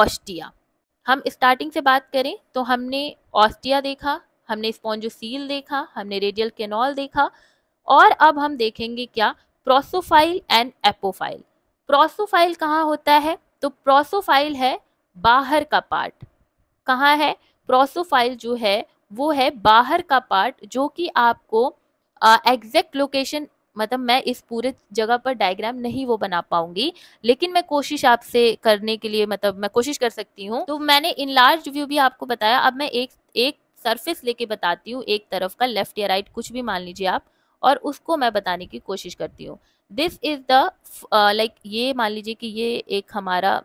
S1: ostia हम स्टार्टिंग से बात करें तो हमने ऑस्टिया देखा हमने स्पॉन्जोसील देखा हमने रेडियल केनॉल देखा और अब हम देखेंगे क्या प्रोसोफाइल एंड एपोफाइल प्रोसोफाइल कहाँ होता है तो प्रोसोफाइल है बाहर का पार्ट कहाँ है प्रोसोफाइल जो है वो है बाहर का पार्ट जो कि आपको एग्जैक्ट लोकेशन मतलब मैं इस पूरे जगह पर डायग्राम नहीं वो बना पाऊंगी लेकिन मैं कोशिश आपसे करने के लिए मतलब मैं कोशिश कर सकती हूँ तो मैंने इन लार्ज व्यू भी आपको बताया अब मैं एक एक सरफेस लेके बताती हूँ एक तरफ का लेफ्ट या राइट कुछ भी मान लीजिए आप और उसको मैं बताने की कोशिश करती हूँ दिस इज़ द लाइक ये मान लीजिए कि ये एक हमारा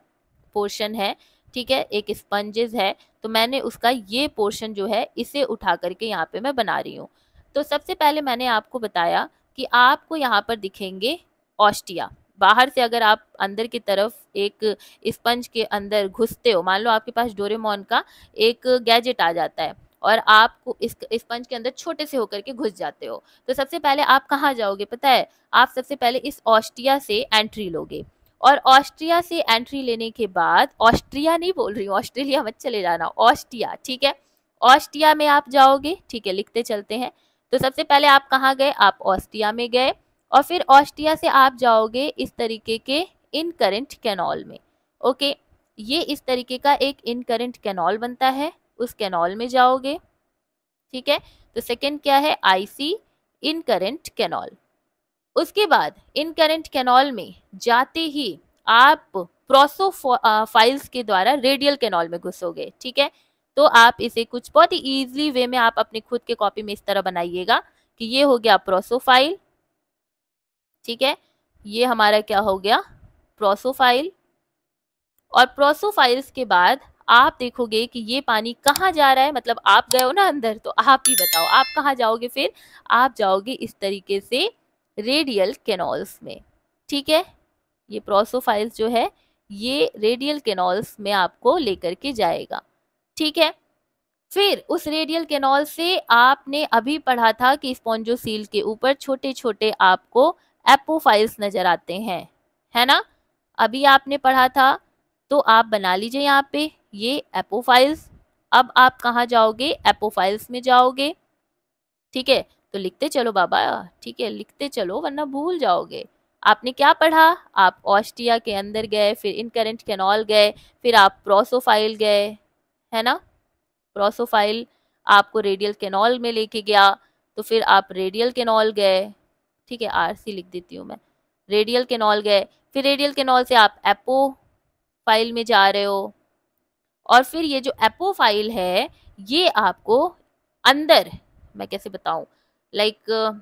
S1: पोर्शन है ठीक है एक स्पंजेस है तो मैंने उसका ये पोर्शन जो है इसे उठा करके यहाँ पे मैं बना रही हूँ तो सबसे पहले मैंने आपको बताया कि आपको यहाँ पर दिखेंगे ऑस्टिया बाहर से अगर आप अंदर की तरफ एक स्पंज के अंदर घुसते हो मान लो आपके पास डोरेमोन का एक गैजेट आ जाता है और आप इस स्पंज के अंदर छोटे से होकर के घुस जाते हो तो सबसे पहले आप कहाँ जाओगे पता है आप सबसे पहले इस ऑस्ट्रिया से एंट्री लोगे और ऑस्ट्रिया से एंट्री लेने के बाद ऑस्ट्रिया नहीं बोल रही हूँ ऑस्ट्रेलिया मत चले जाना ऑस्ट्रिया ठीक है ऑस्ट्रिया में आप जाओगे ठीक है लिखते चलते हैं तो सबसे पहले आप कहाँ गए आप ऑस्ट्रिया में गए और फिर ऑस्ट्रिया से आप जाओगे इस तरीके के इन करेंट कैनॉल में ओके ये इस तरीके का एक इन करेंट कैनॉल बनता है उस कैनॉल में जाओगे ठीक है तो सेकेंड क्या है आईसी इन करेंट कैनॉल उसके बाद इन करेंट कैनॉल में जाते ही आप प्रोसो फाइल्स के द्वारा रेडियल कैनॉल में घुसोगे ठीक है तो आप इसे कुछ बहुत ही ईजिली वे में आप अपने खुद के कॉपी में इस तरह बनाइएगा कि ये हो गया प्रोसोफाइल ठीक है ये हमारा क्या हो गया प्रोसोफाइल और प्रोसोफाइल्स के बाद आप देखोगे कि ये पानी कहाँ जा रहा है मतलब आप गए हो ना अंदर तो आप ही बताओ आप कहाँ जाओगे फिर आप जाओगे इस तरीके से रेडियल कैनॉल्स में ठीक है ये प्रोसोफाइल्स जो है ये रेडियल कैनॉल्स में आपको लेकर के जाएगा ठीक है फिर उस रेडियल कैनॉल से आपने अभी पढ़ा था कि स्पॉन्जोसील के ऊपर छोटे छोटे आपको एपोफाइल्स नजर आते हैं है ना अभी आपने पढ़ा था तो आप बना लीजिए यहाँ पे ये एपोफाइल्स अब आप कहाँ जाओगे एपोफाइल्स में जाओगे ठीक है तो लिखते चलो बाबा ठीक है लिखते चलो वरना भूल जाओगे आपने क्या पढ़ा आप ऑस्ट्रिया के अंदर गए फिर इनकरेंट कैनॉल गए फिर आप प्रोसोफाइल गए है ना प्रोसोफाइल आपको रेडियल कैनॉल में लेके गया तो फिर आप रेडियल कैनॉल गए ठीक है आरसी लिख देती हूँ मैं रेडियल कैनॉल गए फिर रेडियल कैनॉल से आप एपो फाइल में जा रहे हो और फिर ये जो एपो फाइल है ये आपको अंदर मैं कैसे बताऊँ लाइक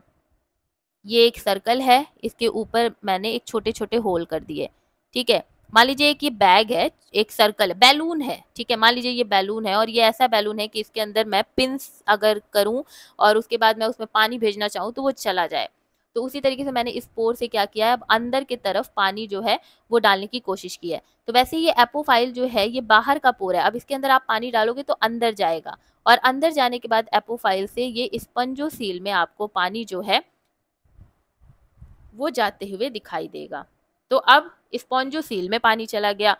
S1: ये एक सर्कल है इसके ऊपर मैंने एक छोटे छोटे होल कर दिए ठीक है मान लीजिए एक ये बैग है एक सर्कल है बैलून है ठीक है मान लीजिए ये बैलून है और ये ऐसा बैलून है कि इसके अंदर मैं पिंस अगर करूँ और उसके बाद मैं उसमें पानी भेजना चाहूँ तो वो चला जाए तो उसी तरीके से मैंने इस पोर से क्या किया है अब अंदर की तरफ पानी जो है वो डालने की कोशिश की है तो वैसे ये एपोफाइल जो है ये बाहर का पोर है अब इसके अंदर आप पानी डालोगे तो अंदर जाएगा और अंदर जाने के बाद एपोफाइल से ये स्पंजो सील में आपको पानी जो है वो जाते हुए दिखाई देगा तो अब स्पॉन्जो सील में पानी चला गया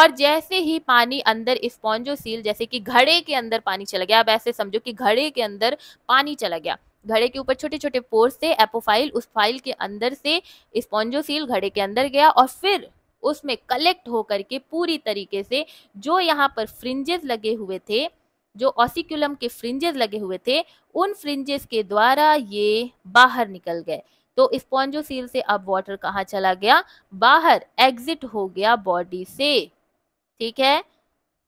S1: और जैसे ही पानी अंदर स्पॉन्जो सील जैसे कि घड़े के अंदर पानी चला गया अब ऐसे समझो कि घड़े के अंदर पानी चला गया घड़े के ऊपर छोटे छोटे पोर्स थे एपोफाइल उस फाइल के अंदर से स्पॉन्जो सील घड़े के अंदर गया और फिर उसमें कलेक्ट होकर के पूरी तरीके से जो यहाँ पर फ्रिंजेस लगे हुए थे जो ऑसिक्यूलम के फ्रिंजेस लगे हुए थे उन फ्रिंजेस के द्वारा ये बाहर निकल गए तो स्पॉन्जोसील से अब वाटर कहाँ चला गया बाहर एग्जिट हो गया बॉडी से ठीक है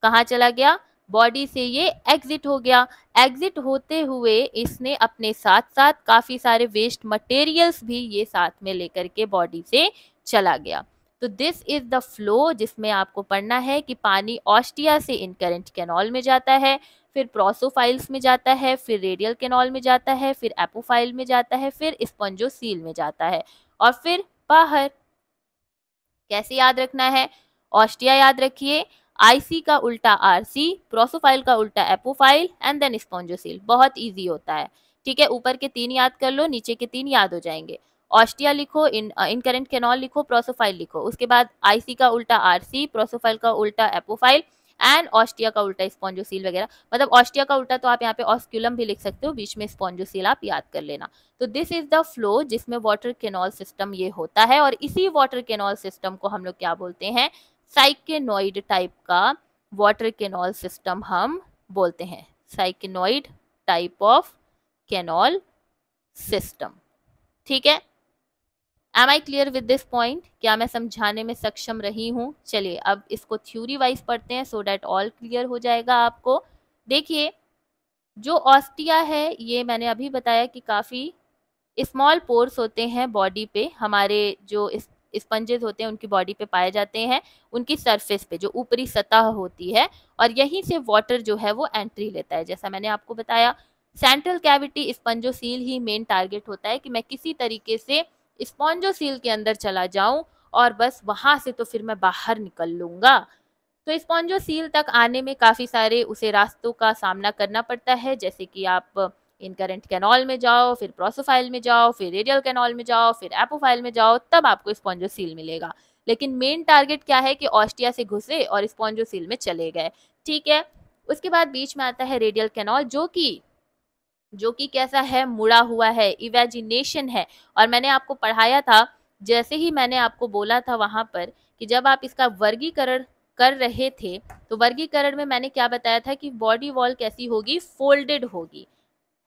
S1: कहाँ चला गया बॉडी से ये एग्जिट हो गया एग्जिट होते हुए इसने अपने साथ साथ काफ़ी सारे वेस्ट मटेरियल्स भी ये साथ में लेकर के बॉडी से चला गया तो दिस इज़ द फ्लो जिसमें आपको पढ़ना है कि पानी ऑस्टिया से इन करेंट कैनॉल में जाता है फिर प्रोसोफाइल्स में जाता है फिर रेडियल केनॉल में जाता है फिर एपोफाइल में जाता है फिर स्पंजोसील में जाता है और फिर बाहर कैसे याद रखना है ऑस्टिया याद रखिए आईसी का उल्टा आरसी प्रोसोफाइल का उल्टा एपोफाइल एंड देन स्पॉन्जोसील बहुत इजी होता है ठीक है ऊपर के तीन याद कर लो नीचे के तीन याद हो जाएंगे ऑस्टिया लिखो इन इनकरेंट कैनॉल लिखो प्रोसोफाइल लिखो उसके बाद आईसी का उल्टा आरसी प्रोसोफाइल का उल्टा एपोफाइल एंड ऑस्टिया का उल्टा स्पॉन्जोसील वगैरह मतलब ऑस्टिया का उल्टा तो आप यहाँ पे ऑस्क्यूलम भी लिख सकते हो बीच में स्पॉन्जोसील आप याद कर लेना तो दिस इज द फ्लो जिसमें वाटर केनॉल सिस्टम ये होता है और इसी वाटर केनॉल सिस्टम को हम लोग क्या बोलते हैं साइकेनोइड टाइप का वाटर केनॉल सिस्टम हम बोलते हैं syconoid type of canal system ठीक है am I clear with this point क्या मैं समझाने में सक्षम रही हूँ चलिए अब इसको थ्योरी वाइज पढ़ते हैं सो डैट ऑल क्लियर हो जाएगा आपको देखिए जो ऑस्टिया है ये मैंने अभी बताया कि काफ़ी स्मॉल पोर्स होते हैं बॉडी पे हमारे जो स्पंजेस होते हैं उनकी बॉडी पे पाए जाते हैं उनकी सरफेस पे जो ऊपरी सतह होती है और यहीं से वाटर जो है वो एंट्री लेता है जैसा मैंने आपको बताया सेंट्रल कैविटी स्पंजोसील ही मेन टारगेट होता है कि मैं किसी तरीके से स्पॉन्जो सील के अंदर चला जाऊं और बस वहां से तो फिर मैं बाहर निकल लूंगा तो स्पॉन्जो सील तक आने में काफ़ी सारे उसे रास्तों का सामना करना पड़ता है जैसे कि आप इन करेंट कैनॉल में जाओ फिर प्रोसोफाइल में जाओ फिर रेडियल कैनॉल में जाओ फिर एपोफाइल में जाओ तब आपको स्पॉन्जो सील मिलेगा लेकिन मेन टारगेट क्या है कि ऑस्ट्रिया से घुसे और स्पॉन्जो सील में चले गए ठीक है उसके बाद बीच में आता है रेडियल कैनॉल जो कि जो कि कैसा है मुड़ा हुआ है इवेजिनेशन है और मैंने आपको पढ़ाया था जैसे ही मैंने आपको बोला था वहां पर कि जब आप इसका वर्गीकरण कर रहे थे तो वर्गीकरण में मैंने क्या बताया था कि बॉडी वॉल कैसी होगी फोल्डेड होगी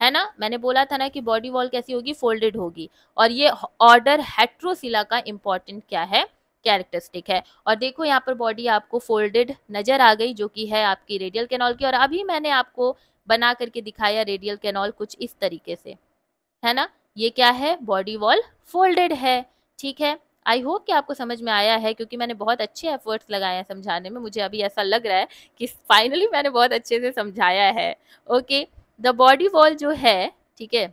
S1: है ना मैंने बोला था ना कि बॉडी वॉल कैसी होगी फोल्डेड होगी और ये ऑर्डर हेट्रोसिला का इम्पॉर्टेंट क्या है कैरेक्टरिस्टिक है और देखो यहाँ पर बॉडी आपको फोल्डेड नजर आ गई जो कि है आपकी रेडियल कैनॉल की और अभी मैंने आपको बना करके दिखाया रेडियल कैनॉल कुछ इस तरीके से है ना ये क्या है बॉडी वॉल फोल्डेड है ठीक है आई होप कि आपको समझ में आया है क्योंकि मैंने बहुत अच्छे एफर्ट्स लगाए हैं समझाने में मुझे अभी ऐसा लग रहा है कि फाइनली मैंने बहुत अच्छे से समझाया है ओके द बॉडी वॉल जो है ठीक है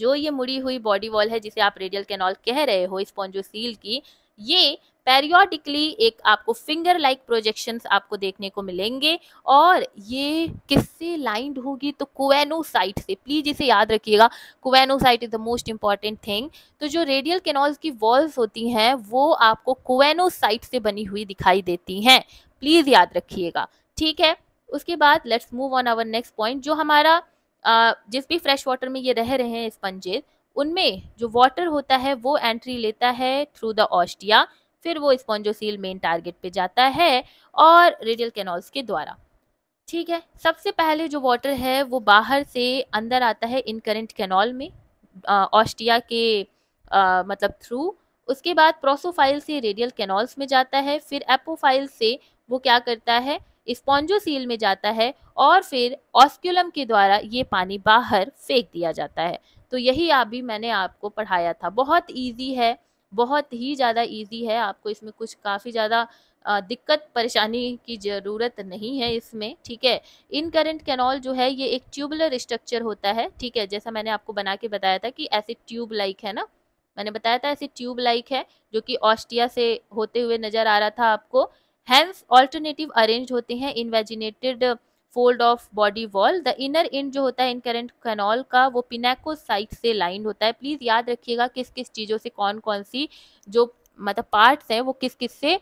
S1: जो ये मुड़ी हुई बॉडी वॉल है जिसे आप रेडियल कैनॉल कह रहे हो स्पॉन्जोसील की ये पेरियोडिकली एक आपको फिंगर लाइक प्रोजेक्शंस आपको देखने को मिलेंगे और ये किससे लाइंड होगी तो कुवेनोसाइट से प्लीज इसे याद रखिएगा choanocyte is the most important thing तो जो रेडियल केनॉल्स की वॉल्स होती हैं वो आपको कुवेनोसाइट से बनी हुई दिखाई देती हैं प्लीज याद रखिएगा ठीक है उसके बाद let's move on our next point जो हमारा जिस भी फ्रेश वाटर में ये रह रहे हैं स्पंजेस उनमें जो वाटर होता है वो एंट्री लेता है थ्रू द ऑस्टिया फिर वो स्पॉन्जोसील मेन टारगेट पे जाता है और रेडियल कैनॉल्स के द्वारा ठीक है सबसे पहले जो वाटर है वो बाहर से अंदर आता है इनकरेंट कैनॉल में ऑस्टिया के आ, मतलब थ्रू उसके बाद प्रोसोफाइल से रेडियल कैनॉल्स में जाता है फिर एपोफाइल से वो क्या करता है स्पॉन्जोसील में जाता है और फिर ऑस्क्यूलम के द्वारा ये पानी बाहर फेंक दिया जाता है तो यही अभी मैंने आपको पढ़ाया था बहुत ईजी है बहुत ही ज़्यादा ईजी है आपको इसमें कुछ काफ़ी ज़्यादा दिक्कत परेशानी की ज़रूरत नहीं है इसमें ठीक है इन करेंट कैनॉल जो है ये एक ट्यूबुलर स्ट्रक्चर होता है ठीक है जैसा मैंने आपको बना के बताया था कि ऐसे ट्यूब लाइक है ना मैंने बताया था ऐसे ट्यूब लाइक है जो कि ऑस्ट्रिया से होते हुए नज़र आ रहा था आपको हैंस ऑल्टरनेटिव अरेंज होते हैं invaginated fold of body wall the inner end जो होता है इनकरेंट कनॉल का वो पिनाकोसाइट से लाइन होता है प्लीज़ याद रखिएगा किस किस चीज़ों से कौन कौन सी जो मतलब पार्ट्स हैं वो किस किस से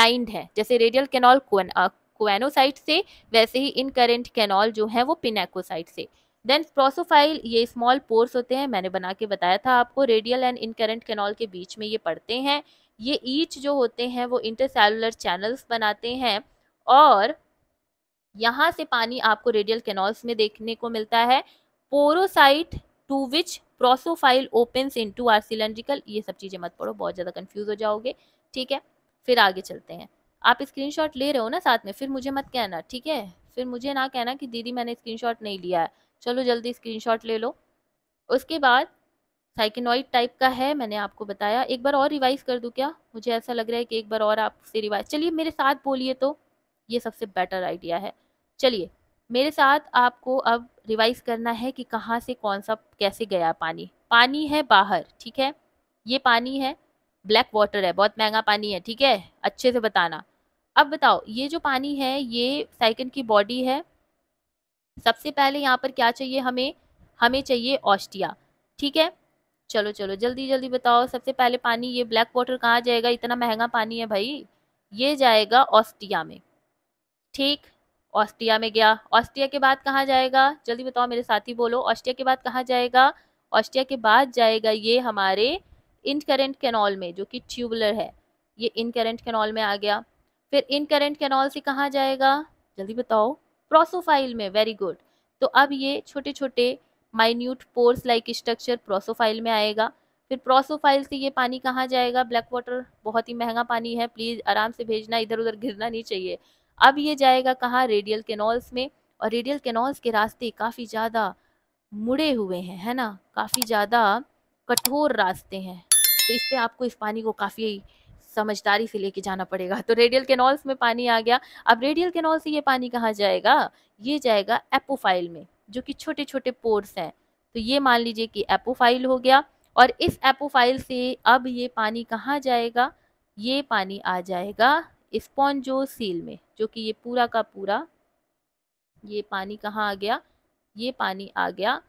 S1: लाइंड है जैसे रेडियल कैनॉल क्वेनोसाइट से वैसे ही इनकरेंट कैनॉल जो है वो पिनाकोसाइट से देन प्रोसोफाइल ये स्मॉल पोर्स होते हैं मैंने बना के बताया था आपको रेडियल एंड इनकरेंट कैनॉल के बीच में ये पड़ते हैं ये ईच जो होते हैं वो इंटरसेलुलर चैनल्स बनाते हैं और यहाँ से पानी आपको रेडियल कैनॉल्स में देखने को मिलता है porocyte to which prosopyle open into are cylindrical ये सब चीज़ें मत पढ़ो बहुत ज़्यादा कन्फ्यूज हो जाओगे ठीक है फिर आगे चलते हैं आप स्क्रीनशॉट ले रहे हो ना साथ में फिर मुझे मत कहना ठीक है फिर मुझे ना कहना कि दीदी मैंने स्क्रीनशॉट नहीं लिया है चलो जल्दी स्क्रीनशॉट ले लो उसके बाद साइकिनॉइड टाइप का है मैंने आपको बताया एक बार और रिवाइज कर दूँ क्या मुझे ऐसा लग रहा है कि एक बार और आपसे रिवाइज चलिए मेरे साथ बोलिए तो ये सबसे बेटर आइडिया है चलिए मेरे साथ आपको अब रिवाइज करना है कि कहाँ से कौन सा कैसे गया पानी पानी है बाहर ठीक है ये पानी है ब्लैक वाटर है बहुत महंगा पानी है ठीक है अच्छे से बताना अब बताओ ये जो पानी है ये साइकिल की बॉडी है सबसे पहले यहाँ पर क्या चाहिए हमें हमें चाहिए ऑस्टिया ठीक है चलो चलो जल्दी जल्दी बताओ सबसे पहले पानी ये ब्लैक वाटर कहाँ जाएगा इतना महंगा पानी है भाई ये जाएगा ऑस्टिया में ठीक ऑस्ट्रिया में गया ऑस्ट्रिया के बाद कहाँ जाएगा जल्दी बताओ मेरे साथी बोलो ऑस्ट्रिया के बाद कहाँ जाएगा ऑस्ट्रिया के बाद जाएगा ये हमारे इनकरेंट कैनॉल में जो कि ट्यूबुलर है ये इनकरेंट कैनॉल में आ गया फिर इनकरेंट कैनॉल से कहाँ जाएगा जल्दी बताओ प्रोसोफाइल में वेरी गुड तो अब ये छोटे छोटे minute pores like structure prosopyle में आएगा फिर प्रोसोफाइल से ये पानी कहाँ जाएगा ब्लैक वाटर बहुत ही महंगा पानी है प्लीज़ आराम से भेजना इधर उधर घिरना नहीं चाहिए अब ये जाएगा कहाँ रेडियल कैनॉल्स में और रेडियल कैनॉल्स के रास्ते काफ़ी ज़्यादा मुड़े हुए हैं है ना काफ़ी ज़्यादा कठोर रास्ते हैं तो इस पर आपको इस पानी को काफ़ी समझदारी से लेके जाना पड़ेगा तो रेडियल केनॉल्स में पानी आ गया अब रेडियल केनॉल से ये पानी कहाँ जाएगा ये जाएगा एपोफाइल में जो कि छोटे छोटे पोर्स हैं तो ये मान लीजिए कि एपोफाइल हो गया और इस एपोफाइल से अब ये पानी कहाँ जाएगा ये पानी आ जाएगा स्पॉन्जो सील में जो कि ये पूरा का पूरा ये पानी कहाँ आ गया ये पानी आ गया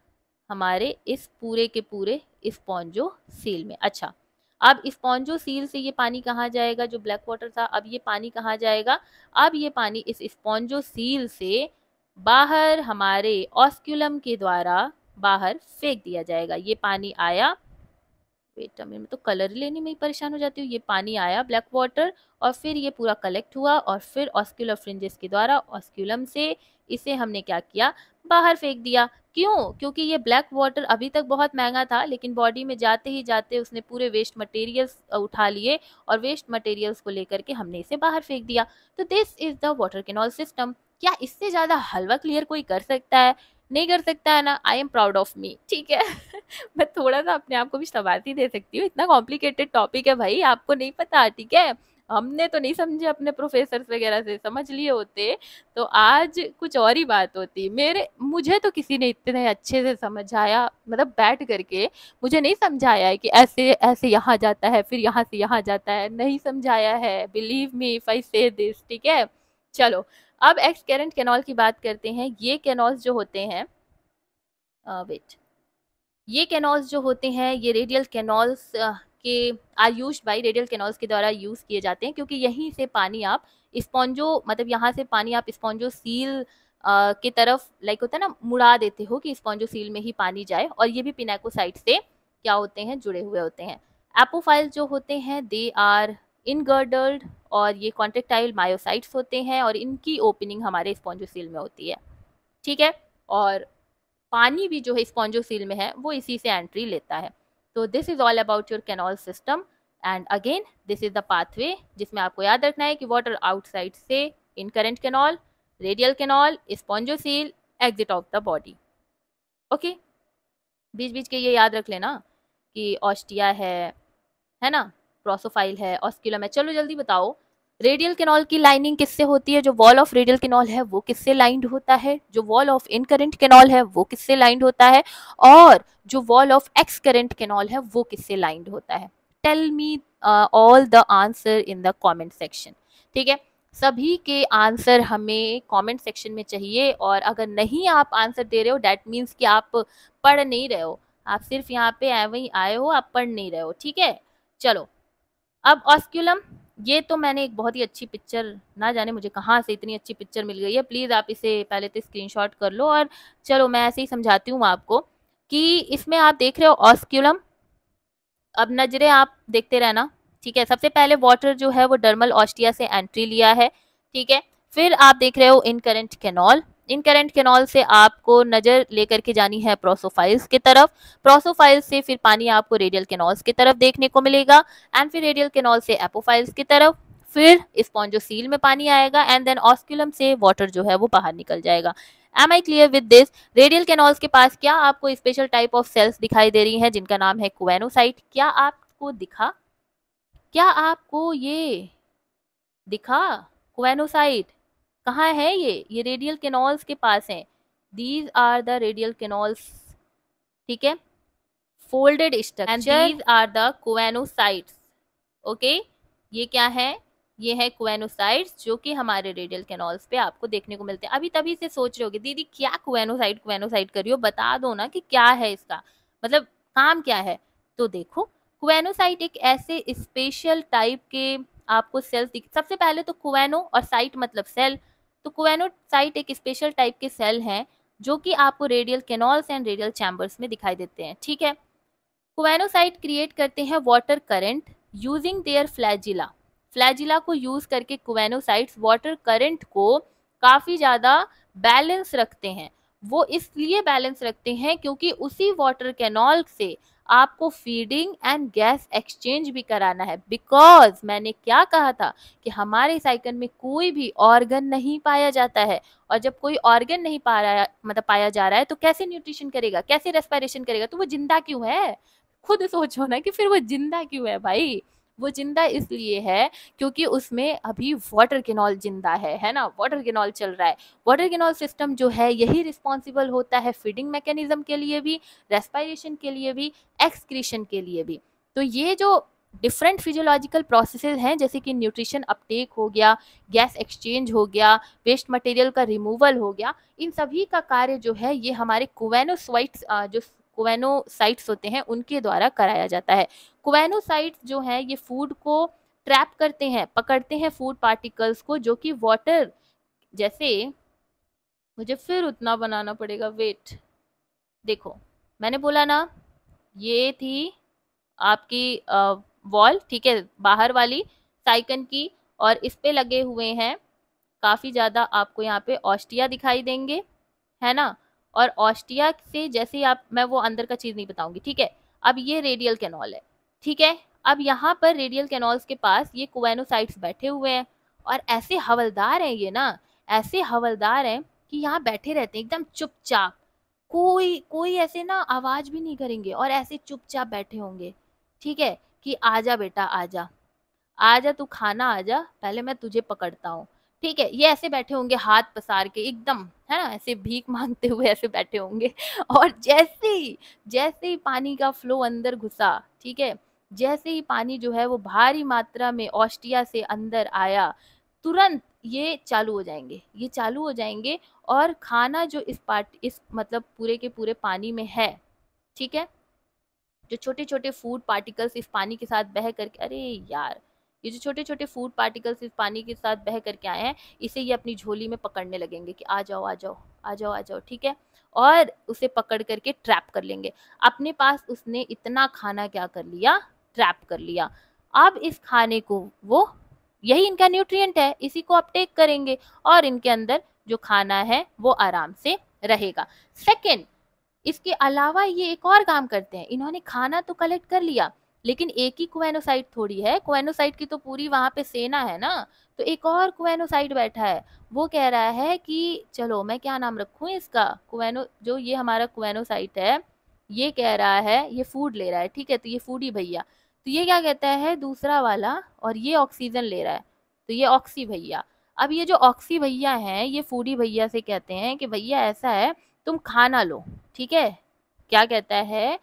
S1: हमारे इस पूरे के पूरे स्पॉन्जो सील में अच्छा अब स्पॉन्जो सील से ये पानी कहाँ जाएगा जो ब्लैक वाटर था अब ये पानी कहाँ जाएगा अब ये पानी इस स्पॉन्जो सील से बाहर हमारे ऑस्क्यूलम के द्वारा बाहर फेंक दिया जाएगा ये पानी आया वेट अ मैं तो कलर लेने में ही परेशान हो जाती हूँ ये पानी आया ब्लैक वाटर और फिर ये पूरा कलेक्ट हुआ और फिर ऑस्क्यूलर फ्रिंजेस के द्वारा ऑस्क्यूलम से इसे हमने क्या किया बाहर फेंक दिया क्यों क्योंकि ये ब्लैक वाटर अभी तक बहुत महंगा था लेकिन बॉडी में जाते ही जाते उसने पूरे वेस्ट मटेरियल्स उठा लिए और वेस्ट मटेरियल्स को लेकर के हमने इसे बाहर फेंक दिया तो this is the water canal system क्या इससे ज़्यादा हलवा क्लियर कोई कर सकता है नहीं कर सकता है ना I am proud of me ठीक है मैं थोड़ा सा अपने आप को भी शबाती दे सकती हूँ इतना कॉम्प्लिकेटेड टॉपिक है भाई आपको नहीं पता ठीक है हमने तो नहीं समझे अपने प्रोफेसर वगैरह से समझ लिए होते तो आज कुछ और ही बात होती मेरे मुझे तो किसी ने इतने अच्छे से समझाया मतलब बैठ करके मुझे नहीं समझाया है कि ऐसे ऐसे यहाँ जाता है फिर यहाँ से यहाँ जाता है नहीं समझाया है बिलीव मी इफ आई से दिस ठीक है चलो अब एक्स कैरेंट कैनॉल की बात करते हैं ये कैनॉल्स जो होते हैं वेट ये कैनॉल्स जो होते हैं ये रेडियल कैनॉल्स के are used by radial canals के द्वारा यूज़ किए जाते हैं क्योंकि यहीं से पानी आप स्पॉन्जो मतलब यहाँ से पानी आप स्पॉन्जो सील की के तरफ लाइक होता है ना मुड़ा देते हो कि स्पॉन्जो सील में ही पानी जाए और ये भी पिनाकोसाइट से क्या होते हैं जुड़े हुए होते हैं एपोफाइल जो होते हैं दे आर इनगर्डल्ड और ये कॉन्ट्रेक्टाइल मायोसाइट्स होते हैं और इनकी ओपनिंग हमारे स्पॉन्जोसील में होती है ठीक है और पानी भी जो है स्पॉन्जोसील में है वो इसी से एंट्री लेता है तो this is all about your canal system and again this is the pathway जिसमें आपको याद रखना है कि वाटर आउटसाइड से incurrent canal radial canal spongocoel exit of the body okay बीच बीच के ये याद रख लेना कि ऑस्टिया है है ना प्रोसोफाइल है ऑस्क्यूलम है चलो जल्दी बताओ रेडियल केनॉल की लाइनिंग किससे होती है जो वॉल ऑफ रेडियल केनॉल है वो किससे लाइंड होता है जो wall of incurrent canal है वो किससे लाइंड होता है और जो wall of excurrent canal है वो किससे लाइंड होता है tell me all the answer in the comment section ठीक है सभी के आंसर हमें कमेंट सेक्शन में चाहिए और अगर नहीं आप आंसर दे रहे हो डैट मीन्स कि आप पढ़ नहीं रहे हो आप सिर्फ यहाँ पे वहीं आए हो आप पढ़ नहीं रहे हो ठीक है चलो अब ऑस्क्यूलम ये तो मैंने एक बहुत ही अच्छी पिक्चर ना जाने मुझे कहाँ से इतनी अच्छी पिक्चर मिल गई है प्लीज़ आप इसे पहले तो स्क्रीनशॉट कर लो और चलो मैं ऐसे ही समझाती हूँ आपको कि इसमें आप देख रहे हो ऑस्क्यूलम अब नजरें आप देखते रहना ठीक है सबसे पहले वाटर जो है वो डर्मल ऑस्टिया से एंट्री लिया है ठीक है फिर आप देख रहे हो incurrent canal incurrent canal से आपको नज़र लेकर के जानी है प्रोसोफाइल्स की तरफ प्रोसोफाइल से फिर पानी आपको रेडियल कैनॉल्स की तरफ देखने को मिलेगा एंड फिर रेडियल कैनॉल से एपोफाइल्स की तरफ फिर स्पॉन्जोसील में पानी आएगा एंड देन ऑस्कुलम से वाटर जो है वो बाहर निकल जाएगा am I clear with this radial canals के पास क्या आपको स्पेशल टाइप ऑफ सेल्स दिखाई दे रही हैं जिनका नाम है क्वेनोसाइट क्या आपको दिखा क्या आपको ये दिखा क्वेनोसाइट कहाँ है ये ये रेडियल केनॉल्स के पास हैं these are the radial canals ठीक है folded structure these are the choanocytes okay ये क्या है ये है कुएनोसाइड्स जो कि हमारे रेडियल कैनॉल्स पे आपको देखने को मिलते हैं अभी तभी से सोच रहे हो दीदी क्या कुएनोसाइड कुएनोसाइड करियो बता दो ना कि क्या है इसका मतलब काम क्या है तो देखो कुएनोसाइट एक ऐसे स्पेशल टाइप के आपको सेल्स दिख सबसे पहले तो कुएनो और साइट मतलब सेल तो कोवेनोसाइट एक स्पेशल टाइप के सेल हैं जो कि आपको radial canals and radial chambers में दिखाई देते हैं ठीक है कोवेनोसाइट क्रिएट करते हैं water current using their flagella flagella को यूज करके कोवेनोसाइट्स वाटर करंट को काफ़ी ज़्यादा बैलेंस रखते हैं वो इसलिए बैलेंस रखते हैं क्योंकि उसी वाटर कैनॉल से आपको फीडिंग एंड गैस एक्सचेंज भी कराना है बिकॉज मैंने क्या कहा था कि हमारे साइकिल में कोई भी ऑर्गन नहीं पाया जाता है और जब कोई ऑर्गन नहीं पा रहा मतलब पाया जा रहा है तो कैसे न्यूट्रिशन करेगा कैसे रेस्पायरेशन करेगा तो वो जिंदा क्यों है खुद सोचो ना कि फिर वो जिंदा क्यों है भाई वो जिंदा इसलिए है क्योंकि उसमें अभी वाटर कैनॉल जिंदा है है ना वाटर केनॉल चल रहा है वाटर केनॉल सिस्टम जो है यही रिस्पॉन्सिबल होता है फीडिंग मैकेनिज्म के लिए भी रेस्पायरेशन के लिए भी एक्सक्रीशन के लिए भी तो ये जो डिफरेंट फिजियोलॉजिकल प्रोसेसेस हैं जैसे कि न्यूट्रिशन अपटेक हो गया गैस एक्सचेंज हो गया वेस्ट मटेरियल का रिमूवल हो गया इन सभी का कार्य जो है ये हमारे कुवेनोसाइट्स जो साइट्स होते हैं उनके द्वारा कराया जाता है कोवेनोसाइट्स जो है ये फूड को ट्रैप करते हैं पकड़ते हैं फूड पार्टिकल्स को जो कि वाटर जैसे मुझे फिर उतना बनाना पड़ेगा वेट देखो मैंने बोला ना ये थी आपकी वॉल ठीक है बाहर वाली साइकन की और इस पे लगे हुए हैं काफ़ी ज़्यादा आपको यहाँ पे ऑस्टिया दिखाई देंगे है ना और ऑस्टिया से जैसे ही आप मैं वो अंदर का चीज़ नहीं बताऊंगी ठीक है अब ये रेडियल कैनॉल है ठीक है अब यहाँ पर रेडियल कैनॉल्स के पास ये कोवेनोसाइट्स बैठे हुए हैं और ऐसे हवलदार हैं ये ना ऐसे हवलदार हैं कि यहाँ बैठे रहते हैं एकदम चुपचाप कोई कोई ऐसे ना आवाज़ भी नहीं करेंगे और ऐसे चुपचाप बैठे होंगे ठीक है कि आजा बेटा आजा आजा तू खाना आजा पहले मैं तुझे पकड़ता हूँ ठीक है ये ऐसे बैठे होंगे हाथ पसार के एकदम है ना ऐसे भीख मांगते हुए ऐसे बैठे होंगे और जैसे ही जैसे ही पानी का फ्लो अंदर घुसा ठीक है जैसे ही पानी जो है वो भारी मात्रा में ऑस्ट्रिया से अंदर आया तुरंत ये चालू हो जाएंगे ये चालू हो जाएंगे और खाना जो इस पार्ट इस मतलब पूरे के पूरे पानी में है ठीक है जो छोटे छोटे फूड पार्टिकल्स इस पानी के साथ बह करके अरे यार ये जो छोटे छोटे फूड पार्टिकल्स इस पानी के साथ बह करके आए हैं इसे ये अपनी झोली में पकड़ने लगेंगे कि आ जाओ आ जाओ आ जाओ आ जाओ ठीक है और उसे पकड़ करके ट्रैप कर लेंगे अपने पास उसने इतना खाना क्या कर लिया ट्रैप कर लिया अब इस खाने को वो यही इनका न्यूट्रिएंट है इसी को आप टेक करेंगे और इनके अंदर जो खाना है वो आराम से रहेगा सेकेंड इसके अलावा ये एक और काम करते हैं इन्होंने खाना तो कलेक्ट कर लिया लेकिन एक ही क्वेनोसाइट थोड़ी है क्वेनोसाइट की तो पूरी वहाँ पे सेना है ना तो एक और क्वेनोसाइट बैठा है वो कह रहा है कि चलो मैं क्या नाम रखूँ इसका क्वेनो जो ये हमारा क्वेनोसाइट है ये कह रहा है ये फूड ले रहा है ठीक है तो ये फूड ही भैया तो ये क्या कहता है दूसरा वाला और ये ऑक्सीजन ले रहा है तो ये ऑक्सी भैया अब ये जो ऑक्सी भैया हैं ये फूडी भैया से कहते हैं कि भैया ऐसा है तुम खाना लो ठीक है क्या कहता है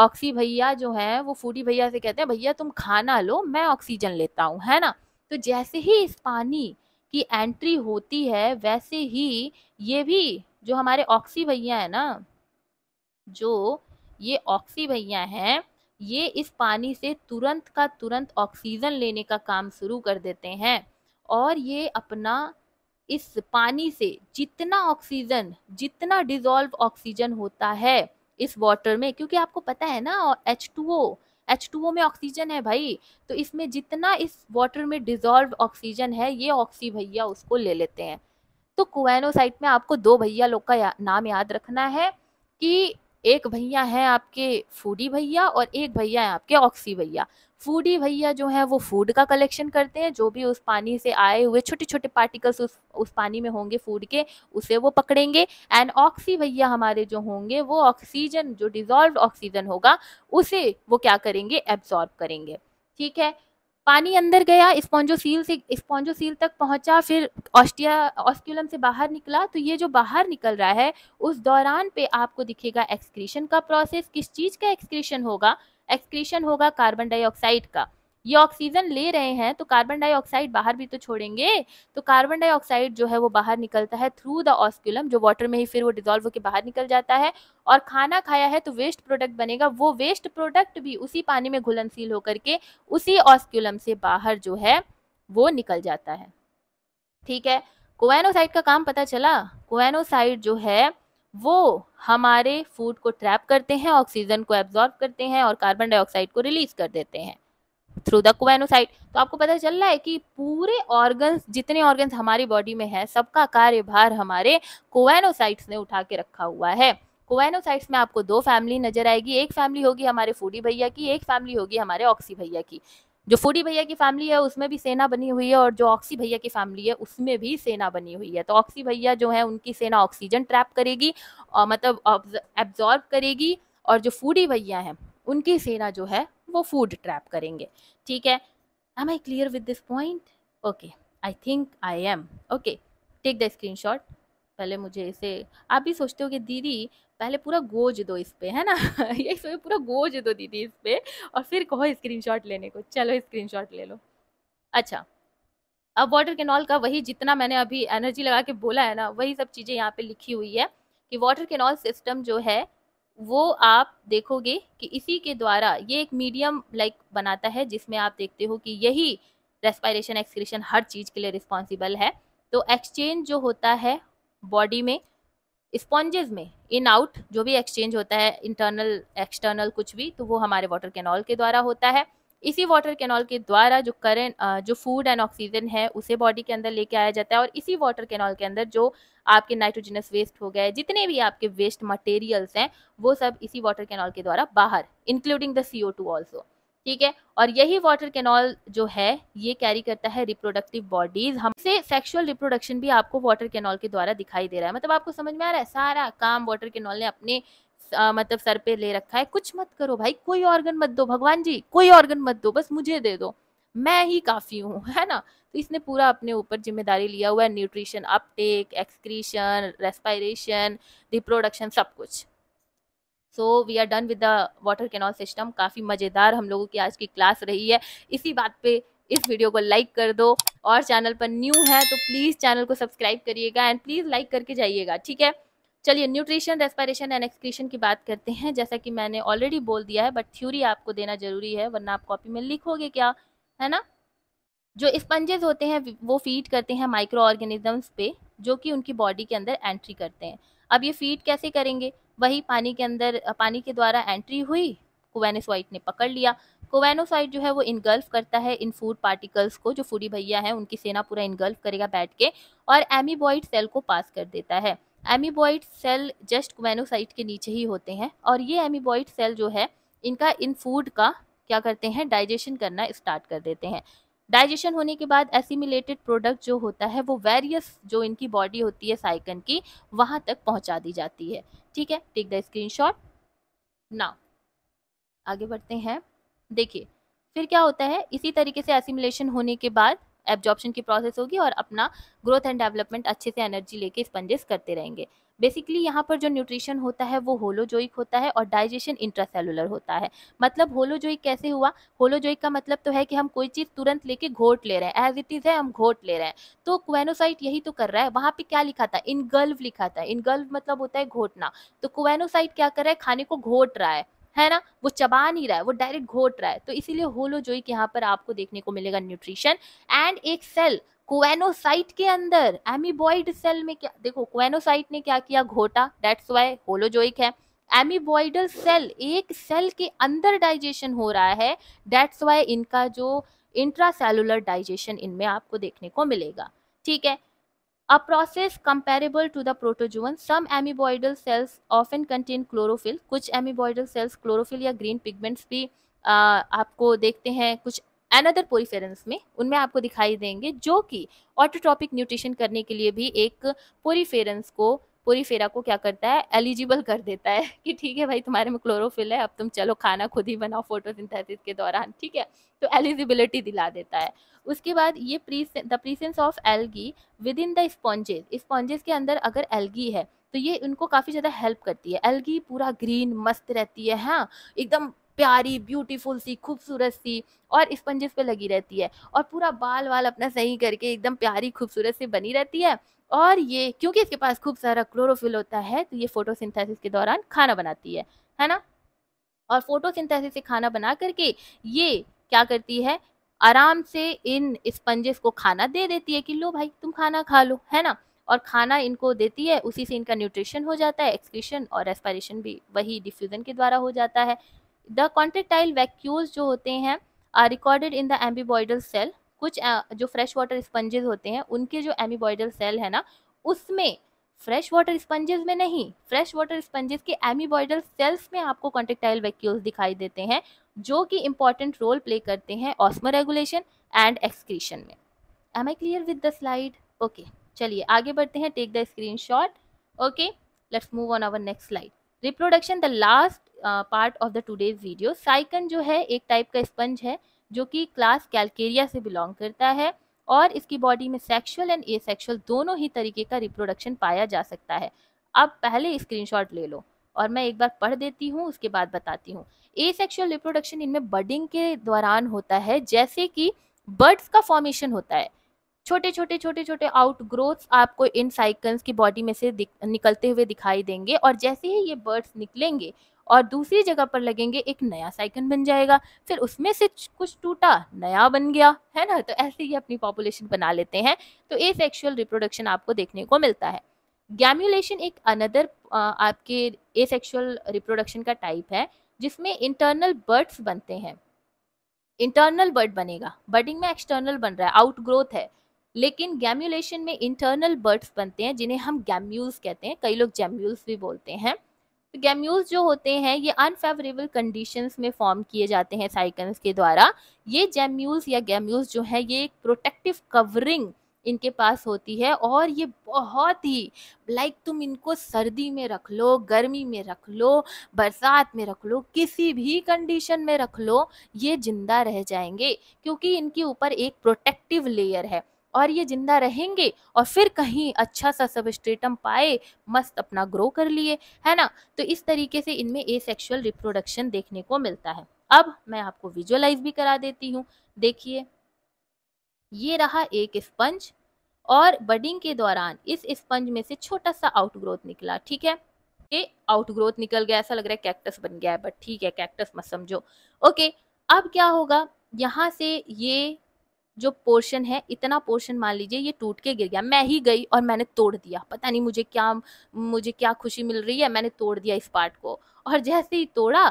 S1: ऑक्सी भैया जो है वो फूडी भैया से कहते हैं भैया तुम खाना लो मैं ऑक्सीजन लेता हूँ है ना तो जैसे ही इस पानी की एंट्री होती है वैसे ही ये भी जो हमारे ऑक्सी भैया है ना जो ये ऑक्सी भैया हैं ये इस पानी से तुरंत का तुरंत ऑक्सीजन लेने का काम शुरू कर देते हैं और ये अपना इस पानी से जितना ऑक्सीजन जितना डिजॉल्व ऑक्सीजन होता है इस वाटर में क्योंकि आपको पता है ना H two O H two O में ऑक्सीजन है भाई तो इसमें जितना इस वाटर में डिजॉल्व ऑक्सीजन है ये ऑक्सी भैया उसको ले लेते हैं तो कुएनोसाइट में आपको दो भैया लोग का या, नाम याद रखना है कि एक भैया है आपके फूडी भैया और एक भैया है आपके ऑक्सी भैया फूडी भैया जो है वो फूड का कलेक्शन करते हैं जो भी उस पानी से आए हुए छोटे छोटे पार्टिकल्स उस उस पानी में होंगे फूड के उसे वो पकड़ेंगे एंड ऑक्सी भैया हमारे जो होंगे वो ऑक्सीजन जो डिजॉल्व ऑक्सीजन होगा उसे वो क्या करेंगे एब्जॉर्ब करेंगे ठीक है पानी अंदर गया स्पॉन्जोसील से स्पॉन्जोसील तक पहुंचा फिर ऑस्टिया ऑस्क्यूलम से बाहर निकला तो ये जो बाहर निकल रहा है उस दौरान पे आपको दिखेगा एक्सक्रीशन का प्रोसेस किस चीज़ का एक्सक्रीशन होगा एक्सक्रीशन होगा कार्बन डाइऑक्साइड का ये ऑक्सीजन ले रहे हैं तो कार्बन डाइऑक्साइड बाहर भी तो छोड़ेंगे तो कार्बन डाइऑक्साइड जो है वो बाहर निकलता है थ्रू द ऑस्क्यूलम जो वाटर में ही फिर वो डिजोल्व होकर बाहर निकल जाता है और खाना खाया है तो वेस्ट प्रोडक्ट बनेगा वो वेस्ट प्रोडक्ट भी उसी पानी में घुलनशील होकर के उसी ऑस्क्यूलम से बाहर जो है वो निकल जाता है ठीक है कोएनोसाइड का काम पता चला कोएनोसाइड जो है वो हमारे फूड को ट्रैप करते हैं ऑक्सीजन को एब्जॉर्ब करते हैं और कार्बन डाइऑक्साइड को रिलीज कर देते हैं थ्रू द कोवेनोसाइट तो आपको पता चल रहा है कि पूरे ऑर्गन्स जितने ऑर्गन्स हमारी बॉडी में है सबका कार्यभार हमारे कोवेनोसाइट्स ने उठा के रखा हुआ है कोवेनोसाइट्स में आपको दो फैमिली नजर आएगी एक फैमिली होगी हमारे फूडी भैया की एक फैमिली होगी हमारे ऑक्सी भैया की जो फूडी भैया की फैमिली है उसमें भी सेना बनी हुई है और जो ऑक्सी भैया की फैमिली है उसमें भी सेना बनी हुई है तो ऑक्सी भैया जो है उनकी सेना ऑक्सीजन ट्रैप करेगी और मतलब एब्जॉर्ब करेगी और जो फूडी भैया हैं उनकी सेना जो है वो फूड ट्रैप करेंगे ठीक है am I clear with this point okay I think I am okay take the screenshot पहले मुझे इसे आप भी सोचते हो कि दीदी पहले पूरा गोज दो इस पर है ना ये सोचो पूरा गोज दो दीदी इस पर और फिर कहो स्क्रीनशॉट लेने को चलो स्क्रीनशॉट ले लो अच्छा अब वाटर कैनॉल का वही जितना मैंने अभी एनर्जी लगा के बोला है ना वही सब चीज़ें यहाँ पे लिखी हुई है कि वाटर कैनॉल सिस्टम जो है वो आप देखोगे कि इसी के द्वारा ये एक मीडियम लाइक बनाता है जिसमें आप देखते हो कि यही रेस्पायरेशन एक्सक्रीशन हर चीज़ के लिए रिस्पॉन्सिबल है तो एक्सचेंज जो होता है बॉडी में स्पॉन्जेस में इन आउट जो भी एक्सचेंज होता है इंटरनल एक्सटर्नल कुछ भी तो वो हमारे वाटर कैनॉल के द्वारा होता है इसी वाटर कैनॉल के द्वारा जो करेंट जो फूड एंड ऑक्सीजन है उसे बॉडी के अंदर लेके आया जाता है और इसी वाटर कैनॉल के अंदर जो आपके नाइट्रोजनस वेस्ट हो गए जितने भी आपके वेस्ट मटेरियल्स हैं वो सब इसी वाटर कैनॉल के द्वारा बाहर including the C O two also ठीक है और यही वाटर कैनॉल जो है ये कैरी करता है रिप्रोडक्टिव बॉडीज हमसे सेक्सुअल रिप्रोडक्शन भी आपको वाटर कैनॉल के द्वारा दिखाई दे रहा है मतलब आपको समझ में आ रहा है सारा काम वाटर कैनॉल ने अपने आ, मतलब सर पे ले रखा है कुछ मत करो भाई कोई ऑर्गन मत दो भगवान जी कोई ऑर्गन मत दो बस मुझे दे दो मैं ही काफ़ी हूँ है ना तो इसने पूरा अपने ऊपर जिम्मेदारी लिया हुआ है nutrition uptake excretion respiration reproduction सब कुछ so we are done with the water canal system काफ़ी मज़ेदार हम लोगों की आज की क्लास रही है इसी बात पे इस वीडियो को लाइक कर दो और चैनल पर न्यू है तो प्लीज़ चैनल को सब्सक्राइब करिएगा एंड प्लीज़ लाइक करके जाइएगा ठीक है चलिए न्यूट्रिशन रेस्पायरेशन एंड एक्सक्रीशन की बात करते हैं जैसा कि मैंने ऑलरेडी बोल दिया है बट थ्योरी आपको देना ज़रूरी है वरना आप कॉपी में लिखोगे क्या है ना जो स्पंजेस होते हैं वो फीड करते हैं माइक्रो ऑर्गेनिजम्स पे जो कि उनकी बॉडी के अंदर एंट्री करते हैं अब ये फीड कैसे करेंगे वही पानी के अंदर पानी के द्वारा एंट्री हुई कोवेनोसाइट ने पकड़ लिया कोवेनोसाइट जो है वो इनगल्फ करता है इन फूड पार्टिकल्स को जो फूडी भैया हैं उनकी सेना पूरा इनगल्फ करेगा बैठ के और एमीबॉइड सेल को पास कर देता है एमीबॉइड सेल जस्ट कोवेनोसाइट के नीचे ही होते हैं और ये एमीबॉइड सेल जो है इनका इन फूड का क्या करते हैं डाइजेशन करना स्टार्ट कर देते हैं डाइजेशन होने के बाद एसिमिलेटेड प्रोडक्ट जो होता है वो वेरियस जो इनकी बॉडी होती है साइकन की वहाँ तक पहुँचा दी जाती है ठीक है take the screen shot now आगे बढ़ते हैं देखिए फिर क्या होता है इसी तरीके से एसिमिलेशन होने के बाद एब्जॉर्प्शन की प्रोसेस होगी और अपना ग्रोथ एंड डेवलपमेंट अच्छे से एनर्जी लेके स्पंजेस करते रहेंगे बेसिकली यहाँ पर जो न्यूट्रिशन होता है वो होलोजोइक होता है और डाइजेशन इंट्रासेलुलर होता है मतलब होलोजोइक कैसे हुआ होलोजोइक का मतलब तो है कि हम कोई चीज़ तुरंत लेके घोट ले रहे हैं एज इट इज़ है हम घोट ले रहे हैं तो क्वेनोसाइट यही तो कर रहा है वहाँ पे क्या लिखा था इनगल्व लिखा था इनगल्व मतलब होता है घोटना तो क्वेनोसाइट क्या कर रहा है खाने को घोट रहा है है ना वो चबा नहीं रहा है वो डायरेक्ट घोट रहा है तो इसीलिए होलोजोइक यहाँ पर आपको देखने को मिलेगा न्यूट्रिशन एंड एक सेल क्वेनोसाइट के अंदर एमीबॉइड सेल में क्या देखो क्वेनोसाइट ने क्या किया घोटा डेट्स वाई होलोजोइक है एमीबॉइडल सेल एक सेल के अंदर डाइजेशन हो रहा है डेट्स वाई इनका जो सेलुलर डाइजेशन इनमें आपको देखने को मिलेगा ठीक है a process comparable to the protozoan. Some amoeboidal cells often contain chlorophyll. कुछ amoeboidal cells chlorophyll या green pigments भी आपको देखते हैं कुछ अनदर पोरीफेरेंस में उनमें आपको दिखाई देंगे जो कि ऑटोट्रॉपिक न्यूट्रिशन करने के लिए भी एक पोरीफेरेंस को पोरीफेरा को क्या करता है एलिजिबल कर देता है कि ठीक है भाई तुम्हारे में क्लोरोफिल है अब तुम चलो खाना खुद ही बनाओ फोटोसिंथेसिस के दौरान ठीक है तो एलिजिबिलिटी दिला देता है उसके बाद ये the presence of algae within the sponges sponges के अंदर अगर एल्गी है तो ये उनको काफ़ी ज़्यादा हेल्प करती है एल्गी पूरा ग्रीन मस्त रहती है हाँ एकदम प्यारी ब्यूटीफुल सी खूबसूरत सी और स्पंजेस पे लगी रहती है और पूरा बाल वाल अपना सही करके एकदम प्यारी खूबसूरत सी बनी रहती है और ये क्योंकि इसके पास खूब सारा क्लोरोफिल होता है तो ये फोटोसिंथेसिस के दौरान खाना बनाती है है ना और फोटोसिंथेसिस से खाना बना करके ये क्या करती है आराम से इन स्पंजेस को खाना दे देती है कि लो भाई तुम खाना खा लो है ना और खाना इनको देती है उसी से इनका न्यूट्रिशन हो जाता है एक्सक्रीशन और एस्पायरेशन भी वही डिफ्यूज़न के द्वारा हो जाता है द कॉन्ट्रेक्टाइल वैक्यूज जो होते हैं are recorded in the amoeboidal cell कुछ जो फ्रेश वाटर स्पंजेज होते हैं उनके जो एम्बीबॉइडल सेल है ना उसमें फ्रेश वाटर स्पंजेस में नहीं फ्रेश वाटर स्पंजेस के एमीबॉइडल सेल्स में आपको कॉन्टेक्टाइल वैक्यूल्स दिखाई देते हैं जो कि इंपॉर्टेंट रोल प्ले करते हैं ऑस्मो रेगुलेशन एंड एक्सक्रीशन में am I clear with the slide okay चलिए आगे बढ़ते हैं take the screenshot okay let's move on our next slide reproduction the last part of the today's video Sycon जो है एक type का sponge है जो कि क्लास कैलकेरिया से बिलोंग करता है और इसकी बॉडी में सेक्सुअल एंड एसेक्सुअल दोनों ही तरीके का रिप्रोडक्शन पाया जा सकता है अब पहले स्क्रीनशॉट ले लो और मैं एक बार पढ़ देती हूँ उसके बाद बताती हूँ ए सेक्शुअल रिप्रोडक्शन इनमें बडिंग के दौरान होता है जैसे कि बर्ड्स का फॉर्मेशन होता है छोटे छोटे छोटे छोटे आउट ग्रोथ आपको इन साइकल्स की बॉडी में से निकलते हुए दिखाई देंगे और जैसे ही ये बर्ड्स निकलेंगे और दूसरी जगह पर लगेंगे एक नया साइकिल बन जाएगा फिर उसमें से कुछ टूटा नया बन गया है ना तो ऐसे ही अपनी पॉपुलेशन बना लेते हैं तो ए सेक्शुअल रिप्रोडक्शन आपको देखने को मिलता है गैम्यूलेशन एक अनदर आपके ए सेक्शुअल रिप्रोडक्शन का टाइप है जिसमें इंटरनल बर्ड्स बनते हैं इंटरनल बर्ड बनेगा बर्डिंग में एक्सटर्नल बन रहा है आउट ग्रोथ है लेकिन गैम्यूलेशन में इंटरनल बर्ड्स बनते हैं जिन्हें हम गैम्यूल्स कहते हैं कई लोग जैम्यूल्स भी बोलते हैं तो गैम्यूल्स जो होते हैं ये अनफेवरेबल कंडीशंस में फॉर्म किए जाते हैं साइकन्स के द्वारा ये जेम्यूज़ या गैम्यूल्स जो है ये एक प्रोटेक्टिव कवरिंग इनके पास होती है और ये बहुत ही लाइक तुम इनको सर्दी में रख लो गर्मी में रख लो बरसात में रख लो किसी भी कंडीशन में रख लो ये जिंदा रह जाएंगे क्योंकि इनके ऊपर एक प्रोटेक्टिव लेयर है और ये जिंदा रहेंगे और फिर कहीं अच्छा सा सबस्ट्रेटम पाए मस्त अपना ग्रो कर लिए है ना तो इस तरीके से इनमें ए सेक्शुअल रिप्रोडक्शन देखने को मिलता है अब मैं आपको विजुअलाइज भी करा देती हूँ देखिए ये रहा एक स्पंज और बडिंग के दौरान इस स्पंज में से छोटा सा आउटग्रोथ निकला ठीक है ये आउटग्रोथ निकल गया ऐसा लग रहा है कैक्टस बन गया है बट ठीक है कैक्टस मत समझो ओके अब क्या होगा यहाँ से ये जो पोर्शन है इतना पोर्शन मान लीजिए ये टूट के गिर गया मैं ही गई और मैंने तोड़ दिया पता नहीं मुझे क्या मुझे क्या खुशी मिल रही है मैंने तोड़ दिया इस पार्ट को और जैसे ही तोड़ा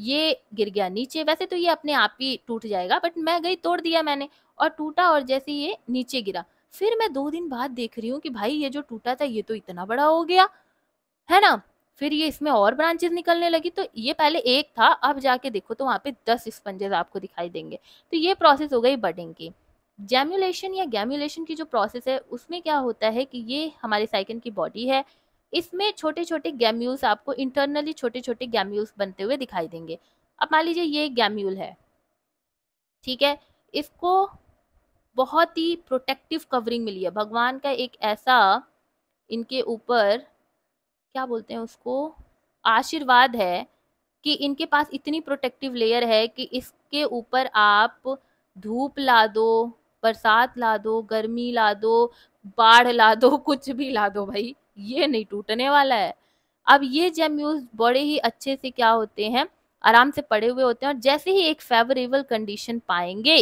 S1: ये गिर गया नीचे वैसे तो ये अपने आप ही टूट जाएगा बट मैं गई तोड़ दिया मैंने और टूटा और जैसे ये नीचे गिरा फिर मैं दो दिन बाद देख रही हूँ कि भाई ये जो टूटा था ये तो इतना बड़ा हो गया है ना फिर ये इसमें और ब्रांचेस निकलने लगी तो ये पहले एक था अब जाके देखो तो वहाँ पे दस स्पंजेस आपको दिखाई देंगे तो ये प्रोसेस हो गई बडिंग की जैम्यूलेशन या गैम्यूलेशन की जो प्रोसेस है उसमें क्या होता है कि ये हमारे साइकिन की बॉडी है इसमें छोटे छोटे गैम्यूल्स आपको इंटरनली छोटे छोटे गैम्यूल्स बनते हुए दिखाई देंगे अब मान लीजिए ये गैम्यूल है ठीक है इसको बहुत ही प्रोटेक्टिव कवरिंग मिली है भगवान का एक ऐसा इनके ऊपर क्या बोलते हैं उसको आशीर्वाद है कि इनके पास इतनी प्रोटेक्टिव लेयर है कि इसके ऊपर आप धूप ला दो बरसात ला दो गर्मी ला दो बाढ़ ला दो कुछ भी ला दो भाई ये नहीं टूटने वाला है अब ये जेम्यूज बड़े ही अच्छे से क्या होते हैं आराम से पड़े हुए होते हैं और जैसे ही एक फेवरेबल कंडीशन पाएंगे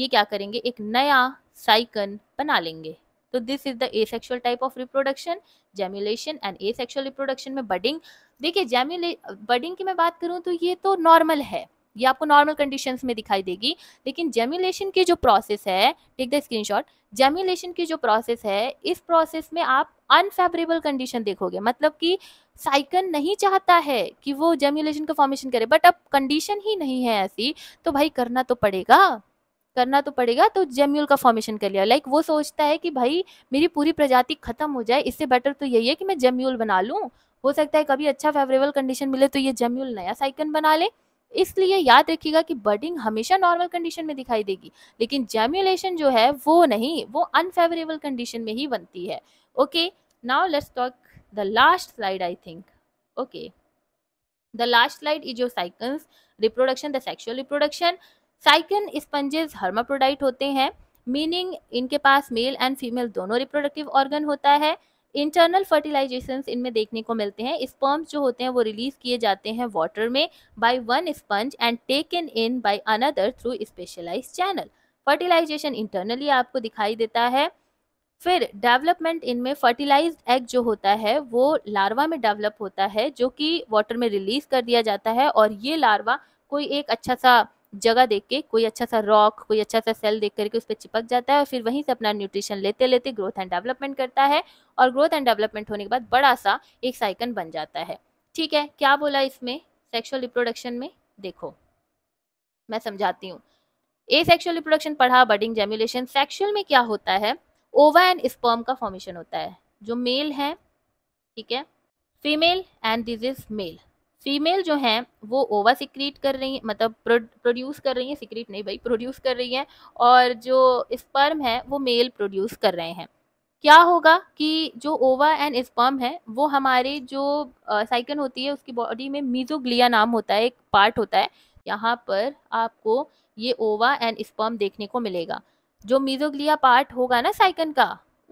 S1: ये क्या करेंगे एक नया साइकन बना लेंगे तो this is the asexual type of reproduction gemmulation and asexual reproduction में बडिंग देखिए जेम्युले बडिंग की मैं बात करूँ तो ये तो नॉर्मल है ये आपको नॉर्मल कंडीशन में दिखाई देगी लेकिन जेम्युलेशन की जो प्रोसेस है टेक द स्क्रीनशॉट जेम्युलेशन की जो प्रोसेस है इस प्रोसेस में आप अनफेवरेबल कंडीशन देखोगे मतलब कि साइकन नहीं चाहता है कि वो जेम्युलेशन का फॉर्मेशन करे बट अब कंडीशन ही नहीं है ऐसी तो भाई करना तो पड़ेगा करना तो पड़ेगा तो जेम्यूल का फॉर्मेशन कर लिया लाइक वो सोचता है कि भाई मेरी पूरी प्रजाति खत्म हो जाए इससे बेटर तो यही है कि मैं जेम्यूल बना लूँ हो सकता है कभी अच्छा फेवरेबल कंडीशन मिले तो ये जेम्यूल नया साइकन बना ले इसलिए याद रखिएगा कि बर्डिंग हमेशा नॉर्मल कंडीशन में दिखाई देगी लेकिन जेम्यूलेशन जो है वो नहीं वो अनफेवरेबल कंडीशन में ही बनती है okay now let's talk the last slide I think okay the last slide is your cycles reproduction the sexual reproduction Sycon sponges hermaphrodite होते हैं मीनिंग इनके पास मेल एंड फीमेल दोनों रिप्रोडक्टिव ऑर्गन होता है इंटरनल फर्टिलाइजेशन इनमें देखने को मिलते हैं स्पर्म्स जो होते हैं वो रिलीज किए जाते हैं वाटर में by one sponge and taken in by another through specialise channel fertilisation internally आपको दिखाई देता है फिर डेवलपमेंट इनमें फर्टिलाइज्ड एग जो होता है वो लार्वा में डेवलप होता है जो कि वाटर में रिलीज कर दिया जाता है और ये लार्वा कोई एक अच्छा सा जगह देख के कोई अच्छा सा रॉक कोई अच्छा सा सेल देख करके उस पर चिपक जाता है और फिर वहीं से अपना न्यूट्रिशन लेते लेते ग्रोथ एंड डेवलपमेंट करता है और ग्रोथ एंड डेवलपमेंट होने के बाद बड़ा सा एक साइकन बन जाता है ठीक है क्या बोला इसमें सेक्शुअल रिप्रोडक्शन में देखो मैं समझाती हूँ ए सेक्शुअल रिप्रोडक्शन पढ़ा बडिंग जेम्यूलेशन सेक्शुअल में क्या होता है ओवा एंड स्पर्म का फॉर्मेशन होता है जो मेल है ठीक है female and this is male female जो हैं वो ओवा सिक्रीट कर रही हैं मतलब प्रोड्यूस कर रही हैं सिक्रीट नहीं भाई प्रोड्यूस कर रही हैं और जो स्पर्म है वो मेल प्रोड्यूस कर रहे हैं क्या होगा कि जो ओवा एंड स्पर्म है वो हमारे जो साइकिल होती है उसकी बॉडी में मीजोग्लिया नाम होता है एक पार्ट होता है यहाँ पर आपको ये ओवा एंड स्पर्म देखने को मिलेगा जो मीजोग्लिया पार्ट होगा ना साइकन का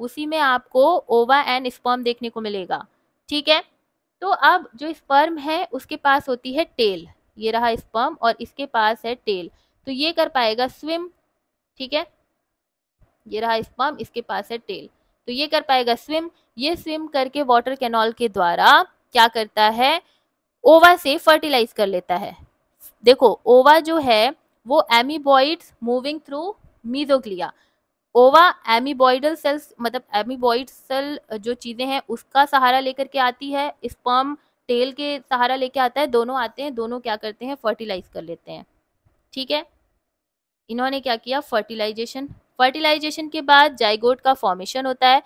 S1: उसी में आपको ओवा एंड स्पर्म देखने को मिलेगा ठीक है तो अब जो स्पर्म है उसके पास होती है टेल ये रहा स्पर्म और इसके पास है टेल तो ये कर पाएगा स्विम ठीक है ये रहा स्पर्म इसके पास है टेल तो ये कर पाएगा स्विम ये स्विम करके वाटर कैनॉल के द्वारा क्या करता है ओवा से फर्टिलाइज कर लेता है देखो ओवा जो है वो एमीबॉइड्स moving through mesoglea ova amoeboidal cells मतलब एमीबॉइड सेल जो चीज़ें हैं उसका सहारा लेकर के आती है स्पर्म टेल के सहारा लेके आता है दोनों आते हैं दोनों क्या करते हैं फर्टिलाइज कर लेते हैं ठीक है इन्होंने क्या किया फर्टिलाइजेशन फर्टिलाइजेशन के बाद जाइगोट का फॉर्मेशन होता है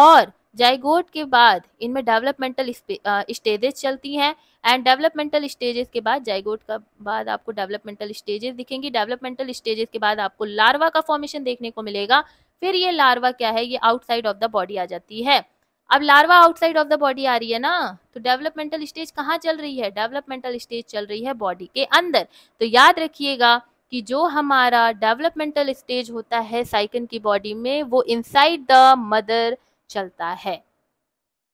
S1: और जाइगोट के बाद इनमें डेवलपमेंटल स्टेजेस चलती हैं एंड डेवलपमेंटल स्टेजेस के बाद जाइगोट का बाद आपको डेवलपमेंटल स्टेजेस दिखेंगी डेवलपमेंटल स्टेजेस के बाद आपको लार्वा का फॉर्मेशन देखने को मिलेगा फिर ये लार्वा क्या है ये आउटसाइड ऑफ द बॉडी आ जाती है अब larva outside of the body आ रही है ना तो डेवलपमेंटल स्टेज कहाँ चल रही है डेवलपमेंटल स्टेज चल रही है बॉडी के अंदर तो याद रखिएगा कि जो हमारा डेवलपमेंटल स्टेज होता है साइकिन की बॉडी में वो इनसाइड द मदर चलता है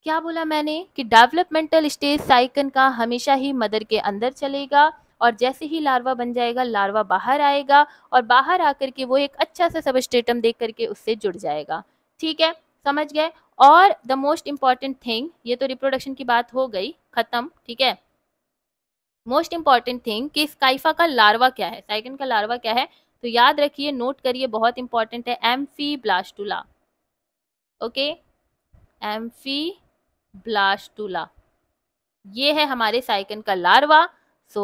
S1: क्या बोला मैंने कि डेवलपमेंटल स्टेज साइकन का हमेशा ही मदर के अंदर चलेगा और जैसे ही लार्वा बन जाएगा लार्वा बाहर आएगा और बाहर आकर के वो एक अच्छा सा सबस्टेटम देख करके उससे जुड़ जाएगा ठीक है समझ गए और द मोस्ट इम्पॉर्टेंट थिंग ये तो रिप्रोडक्शन की बात हो गई ख़त्म ठीक है मोस्ट इम्पॉर्टेंट थिंग कि स्काइफा का लार्वा क्या है साइकन का लार्वा क्या है तो याद रखिए नोट करिए बहुत इंपॉर्टेंट है amphiblastula okay okay? Amphiblastula ये है हमारे साइकन का larva so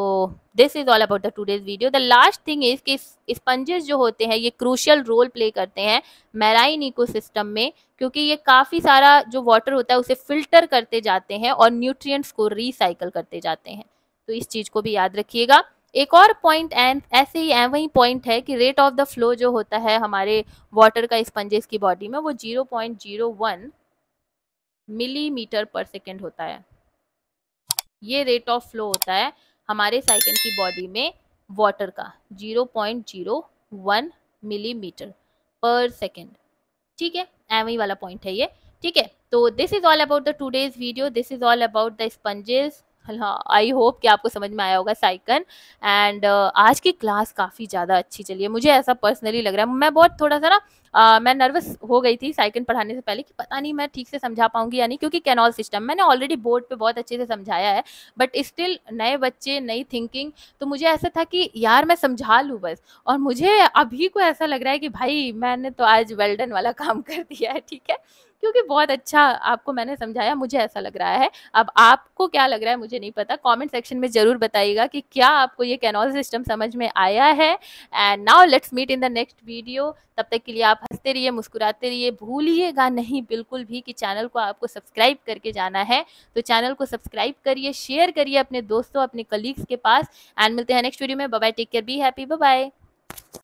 S1: this is all about the today's video the last thing is कि स्पंजेस जो होते हैं ये क्रूशियल रोल प्ले करते हैं मैराइन सिस्टम में क्योंकि ये काफ़ी सारा जो वाटर होता है उसे फिल्टर करते जाते हैं और न्यूट्रिएंट्स को रिसाइकल करते जाते हैं तो इस चीज़ को भी याद रखिएगा एक और पॉइंट एंड ऐसे ही एम वही पॉइंट है कि रेट ऑफ द फ्लो जो होता है हमारे वाटर का स्पंजेस की बॉडी में वो zero point zero one millimetre per second होता है ये रेट ऑफ फ्लो होता है हमारे साइकिल की बॉडी में वाटर का 0.01 मिलीमीटर पर सेकेंड ठीक है एम वाला पॉइंट है ये ठीक है तो this is all about the today's video this is all about the sponges I hope कि आपको समझ में आया होगा साइकन एंड uh, आज की क्लास काफ़ी ज़्यादा अच्छी चली है मुझे ऐसा पर्सनली लग रहा है मैं बहुत थोड़ा सा ना आ, मैं नर्वस हो गई थी साइकिल पढ़ाने से पहले कि पता नहीं मैं ठीक से समझा पाऊंगी या नहीं क्योंकि कैनॉल सिस्टम मैंने ऑलरेडी बोर्ड पे बहुत अच्छे से समझाया है बट स्टिल नए बच्चे नई थिंकिंग तो मुझे ऐसा था कि यार मैं समझा लूँ बस और मुझे अभी को ऐसा लग रहा है कि भाई मैंने तो आज वेल्डन वाला काम कर दिया है ठीक है क्योंकि बहुत अच्छा आपको मैंने समझाया मुझे ऐसा लग रहा है अब आपको क्या लग रहा है मुझे नहीं पता कमेंट सेक्शन में ज़रूर बताइएगा कि क्या आपको ये कैनॉल सिस्टम समझ में आया है and now let's meet in the next video तब तक के लिए आप हंसते रहिए मुस्कुराते रहिए भूलिएगा नहीं बिल्कुल भी कि चैनल को आपको सब्सक्राइब करके जाना है तो चैनल को सब्सक्राइब करिए शेयर करिए अपने दोस्तों अपने कलीग्स के पास एंड मिलते हैं नेक्स्ट वीडियो में bye take care be happy bye